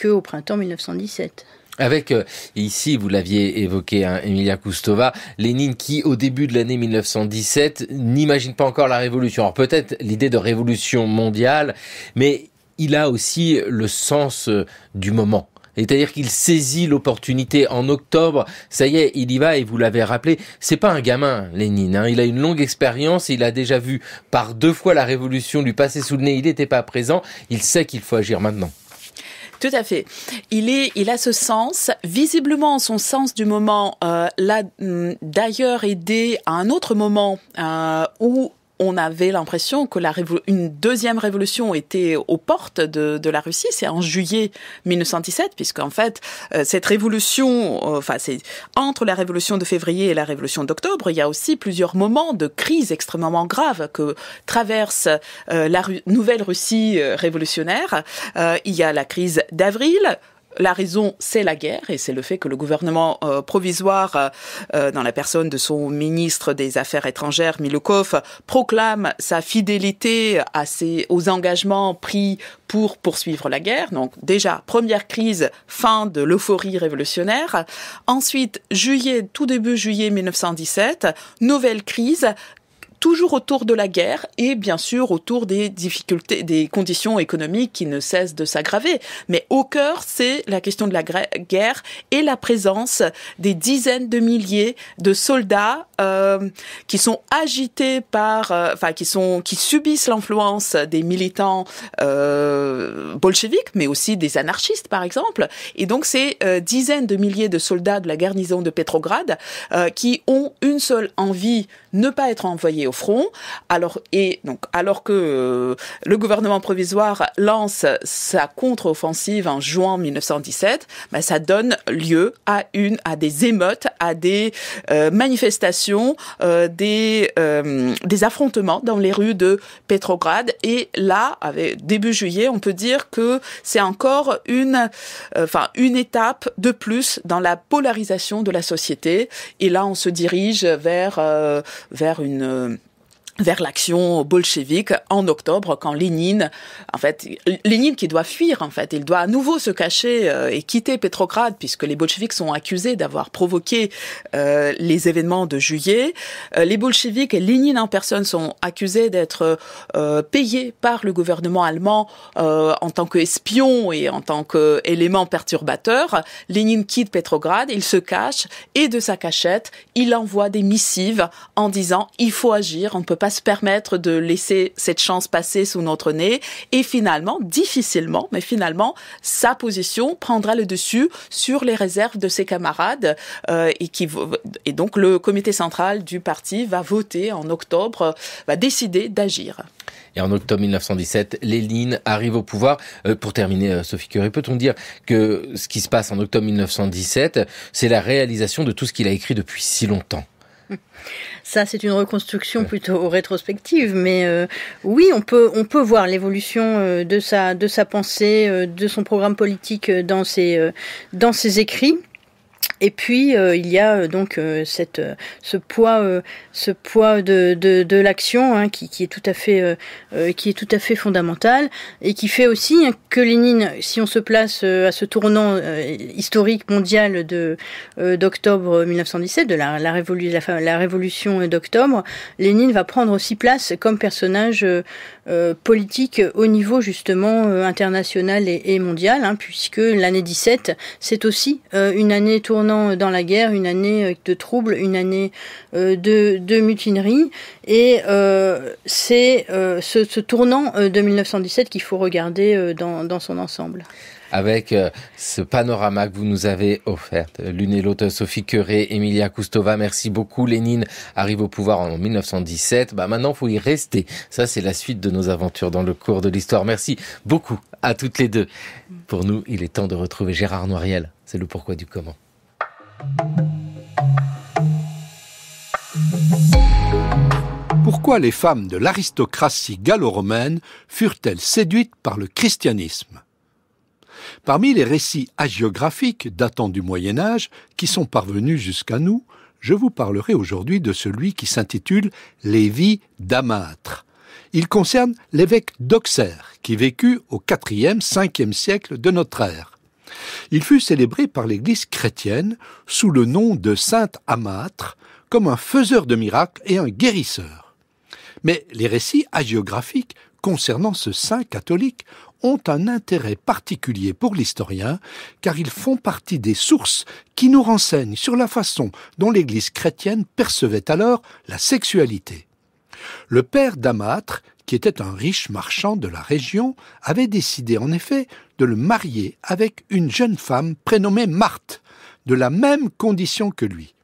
qu'au printemps 1917. Avec ici, vous l'aviez évoqué, hein, Emilia Koustova, Lénine qui, au début de l'année 1917, n'imagine pas encore la révolution. Alors peut-être l'idée de révolution mondiale, mais il a aussi le sens du moment c'est-à-dire qu'il saisit l'opportunité en octobre. Ça y est, il y va et vous l'avez rappelé, c'est pas un gamin, Lénine. Hein. Il a une longue expérience, il a déjà vu par deux fois la révolution du passé sous le nez. Il n'était pas présent. Il sait qu'il faut agir maintenant. Tout à fait. Il est, il a ce sens, visiblement son sens du moment euh, l'a hum, d'ailleurs aidé à un autre moment euh, où on avait l'impression que la une deuxième révolution était aux portes de, de la Russie. C'est en juillet 1917, puisqu'en fait, euh, cette révolution, enfin, c'est entre la révolution de février et la révolution d'octobre, il y a aussi plusieurs moments de crise extrêmement grave que traverse euh, la nouvelle Russie euh, révolutionnaire. il y a la crise d'avril, la raison, c'est la guerre et c'est le fait que le gouvernement euh, provisoire, euh, euh, dans la personne de son ministre des Affaires étrangères, Milukov, proclame sa fidélité à ses, aux engagements pris pour poursuivre la guerre. Donc déjà, première crise, fin de l'euphorie révolutionnaire. Ensuite, juillet, tout début juillet 1917, nouvelle crise, toujours autour de la guerre et bien sûr autour des difficultés, des conditions économiques qui ne cessent de s'aggraver. Mais au cœur, c'est la question de la guerre et la présence des dizaines de milliers de soldats euh, qui sont agités par, euh, enfin qui sont, qui subissent l'influence des militants euh, bolcheviques, mais aussi des anarchistes par exemple. Et donc ces euh, dizaines de milliers de soldats de la garnison de Petrograd euh, qui ont une seule envie, ne pas être envoyés au front. Alors, et donc, alors que euh, le gouvernement provisoire lance sa contre-offensive en juin 1917, ben, ça donne lieu à une, à des émeutes, à des euh, manifestations, euh, des, des affrontements dans les rues de Petrograd. Et là, avec début juillet, on peut dire que c'est encore une, enfin, une étape de plus dans la polarisation de la société. Et là, on se dirige vers, vers une vers l'action bolchevique en octobre quand Lénine en fait Lénine qui doit fuir en fait il doit à nouveau se cacher euh, et quitter Petrograd puisque les bolcheviques sont accusés d'avoir provoqué euh, les événements de juillet euh, les bolcheviques et Lénine en personne sont accusés d'être payés par le gouvernement allemand en tant qu'espion et en tant qu'élément perturbateur Lénine quitte Petrograd il se cache et de sa cachette il envoie des missives en disant il faut agir on ne peut pas se permettre de laisser cette chance passer sous notre nez. Et finalement, difficilement, mais finalement, sa position prendra le dessus sur les réserves de ses camarades euh, et qui et donc le comité central du parti va voter en octobre, va décider d'agir. Et en octobre 1917, Léline arrive au pouvoir. Euh, pour terminer, euh, Sophie Curie, peut-on dire que ce qui se passe en octobre 1917, c'est la réalisation de tout ce qu'il a écrit depuis si longtemps <laughs> Ça, c'est une reconstruction plutôt rétrospective, mais euh, oui, on peut, on peut voir l'évolution euh, de sa, de sa pensée, euh, de son programme politique dans dans ses écrits. Et puis euh, il y a euh, donc euh, cette, ce poids, ce poids de, de, de l'action hein, qui, qui, est tout à fait, qui est tout à fait fondamental et qui fait aussi hein, que Lénine, si on se place à ce tournant historique mondial de d'octobre 1917, de la, la, la, révolution d'octobre, Lénine va prendre aussi place comme personnage politique au niveau justement international et, mondial, hein, puisque l'année 17 c'est aussi une année tournée euh, dans la guerre, une année euh, de troubles, une année euh, de, mutinerie. Et c'est ce, tournant de 1917 qu'il faut regarder dans, son ensemble avec ce panorama que vous nous avez offert. L'une et l'autre, Sophie Curé, Emilia Koustova, merci beaucoup. Lénine arrive au pouvoir en 1917. Bah maintenant, faut y rester. Ça, c'est la suite de nos aventures dans le cours de l'histoire. Merci beaucoup à toutes les deux. Pour nous, il est temps de retrouver Gérard Noiriel. C'est le pourquoi du comment. Pourquoi les femmes de l'aristocratie gallo-romaine furent-elles séduites par le christianisme Parmi les récits hagiographiques datant du Moyen Âge qui sont parvenus jusqu'à nous, je vous parlerai aujourd'hui de celui qui s'intitule Les vies d'Amâtre. Il concerne l'évêque d'Auxerre, qui vécut au IVe, 5 siècle de notre ère. Il fut célébré par l'Église chrétienne sous le nom de Saint Amâtre comme un faiseur de miracles et un guérisseur. Mais les récits hagiographiques concernant ce saint catholique ont un intérêt particulier pour l'historien, car ils font partie des sources qui nous renseignent sur la façon dont l'Église chrétienne percevait alors la sexualité. Le père d'Amâtre, qui était un riche marchand de la région, avait décidé en effet de le marier avec une jeune femme prénommée Marthe, de la même condition que lui.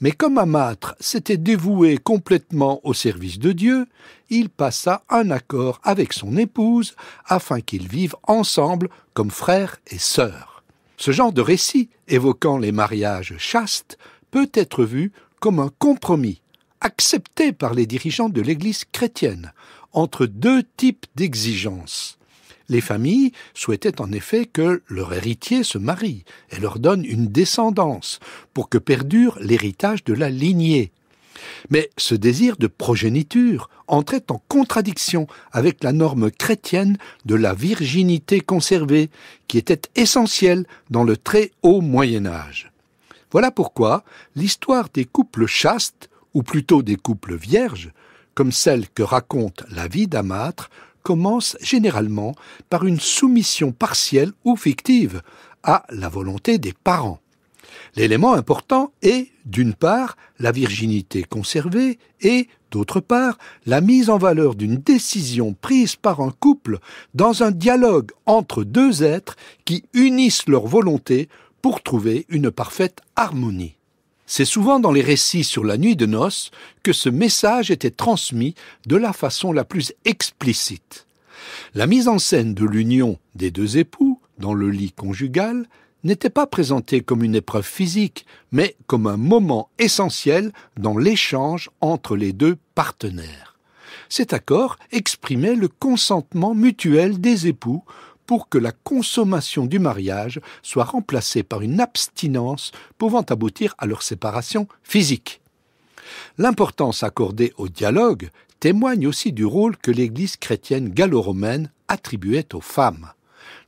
Mais comme Amâtre s'était dévoué complètement au service de Dieu, il passa un accord avec son épouse afin qu'ils vivent ensemble comme frères et sœurs. Ce genre de récit évoquant les mariages chastes peut être vu comme un compromis accepté par les dirigeants de l'Église chrétienne, entre deux types d'exigences. Les familles souhaitaient en effet que leur héritier se marie et leur donne une descendance pour que perdure l'héritage de la lignée. Mais ce désir de progéniture entrait en contradiction avec la norme chrétienne de la virginité conservée, qui était essentielle dans le très haut Moyen Âge. Voilà pourquoi l'histoire des couples chastes ou plutôt des couples vierges, comme celle que raconte la vie d'Amâtre, commence généralement par une soumission partielle ou fictive à la volonté des parents. L'élément important est, d'une part, la virginité conservée et, d'autre part, la mise en valeur d'une décision prise par un couple dans un dialogue entre deux êtres qui unissent leur volonté pour trouver une parfaite harmonie. C'est souvent dans les récits sur la nuit de noces que ce message était transmis de la façon la plus explicite. La mise en scène de l'union des deux époux dans le lit conjugal n'était pas présentée comme une épreuve physique, mais comme un moment essentiel dans l'échange entre les deux partenaires. Cet accord exprimait le consentement mutuel des époux pour que la consommation du mariage soit remplacée par une abstinence pouvant aboutir à leur séparation physique. L'importance accordée au dialogue témoigne aussi du rôle que l'Église chrétienne gallo-romaine attribuait aux femmes.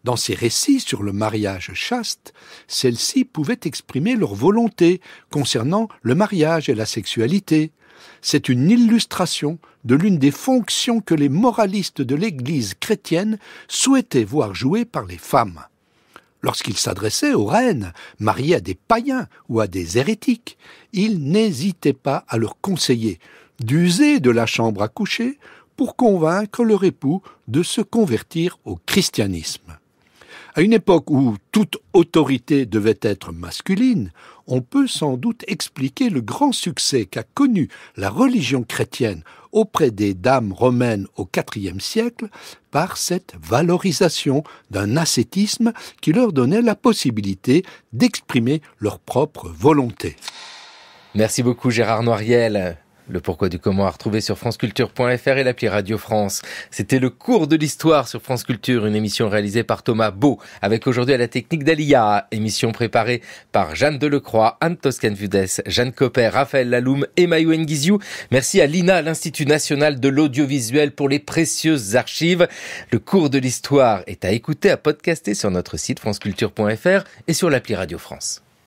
Dans ses récits sur le mariage chaste, celles-ci pouvaient exprimer leur volonté concernant le mariage et la sexualité, c'est une illustration de l'une des fonctions que les moralistes de l'Église chrétienne souhaitaient voir jouer par les femmes. Lorsqu'ils s'adressaient aux reines, mariées à des païens ou à des hérétiques, ils n'hésitaient pas à leur conseiller d'user de la chambre à coucher pour convaincre leur époux de se convertir au christianisme. À une époque où toute autorité devait être masculine, on peut sans doute expliquer le grand succès qu'a connu la religion chrétienne auprès des dames romaines au IVe siècle par cette valorisation d'un ascétisme qui leur donnait la possibilité d'exprimer leur propre volonté. Merci beaucoup Gérard Noiriel. Le pourquoi du comment à retrouver sur franceculture.fr et l'appli Radio France. C'était le cours de l'histoire sur France Culture, une émission réalisée par Thomas Beau, avec aujourd'hui à la technique d'Alia, émission préparée par Jeanne Delecroix, Anne toscan vudès Jeanne Copper, Raphaël Laloum et Mayou Nguizou. Merci à l'INA, l'Institut National de l'Audiovisuel, pour les précieuses archives. Le cours de l'histoire est à écouter, à podcaster sur notre site franceculture.fr et sur l'appli Radio France.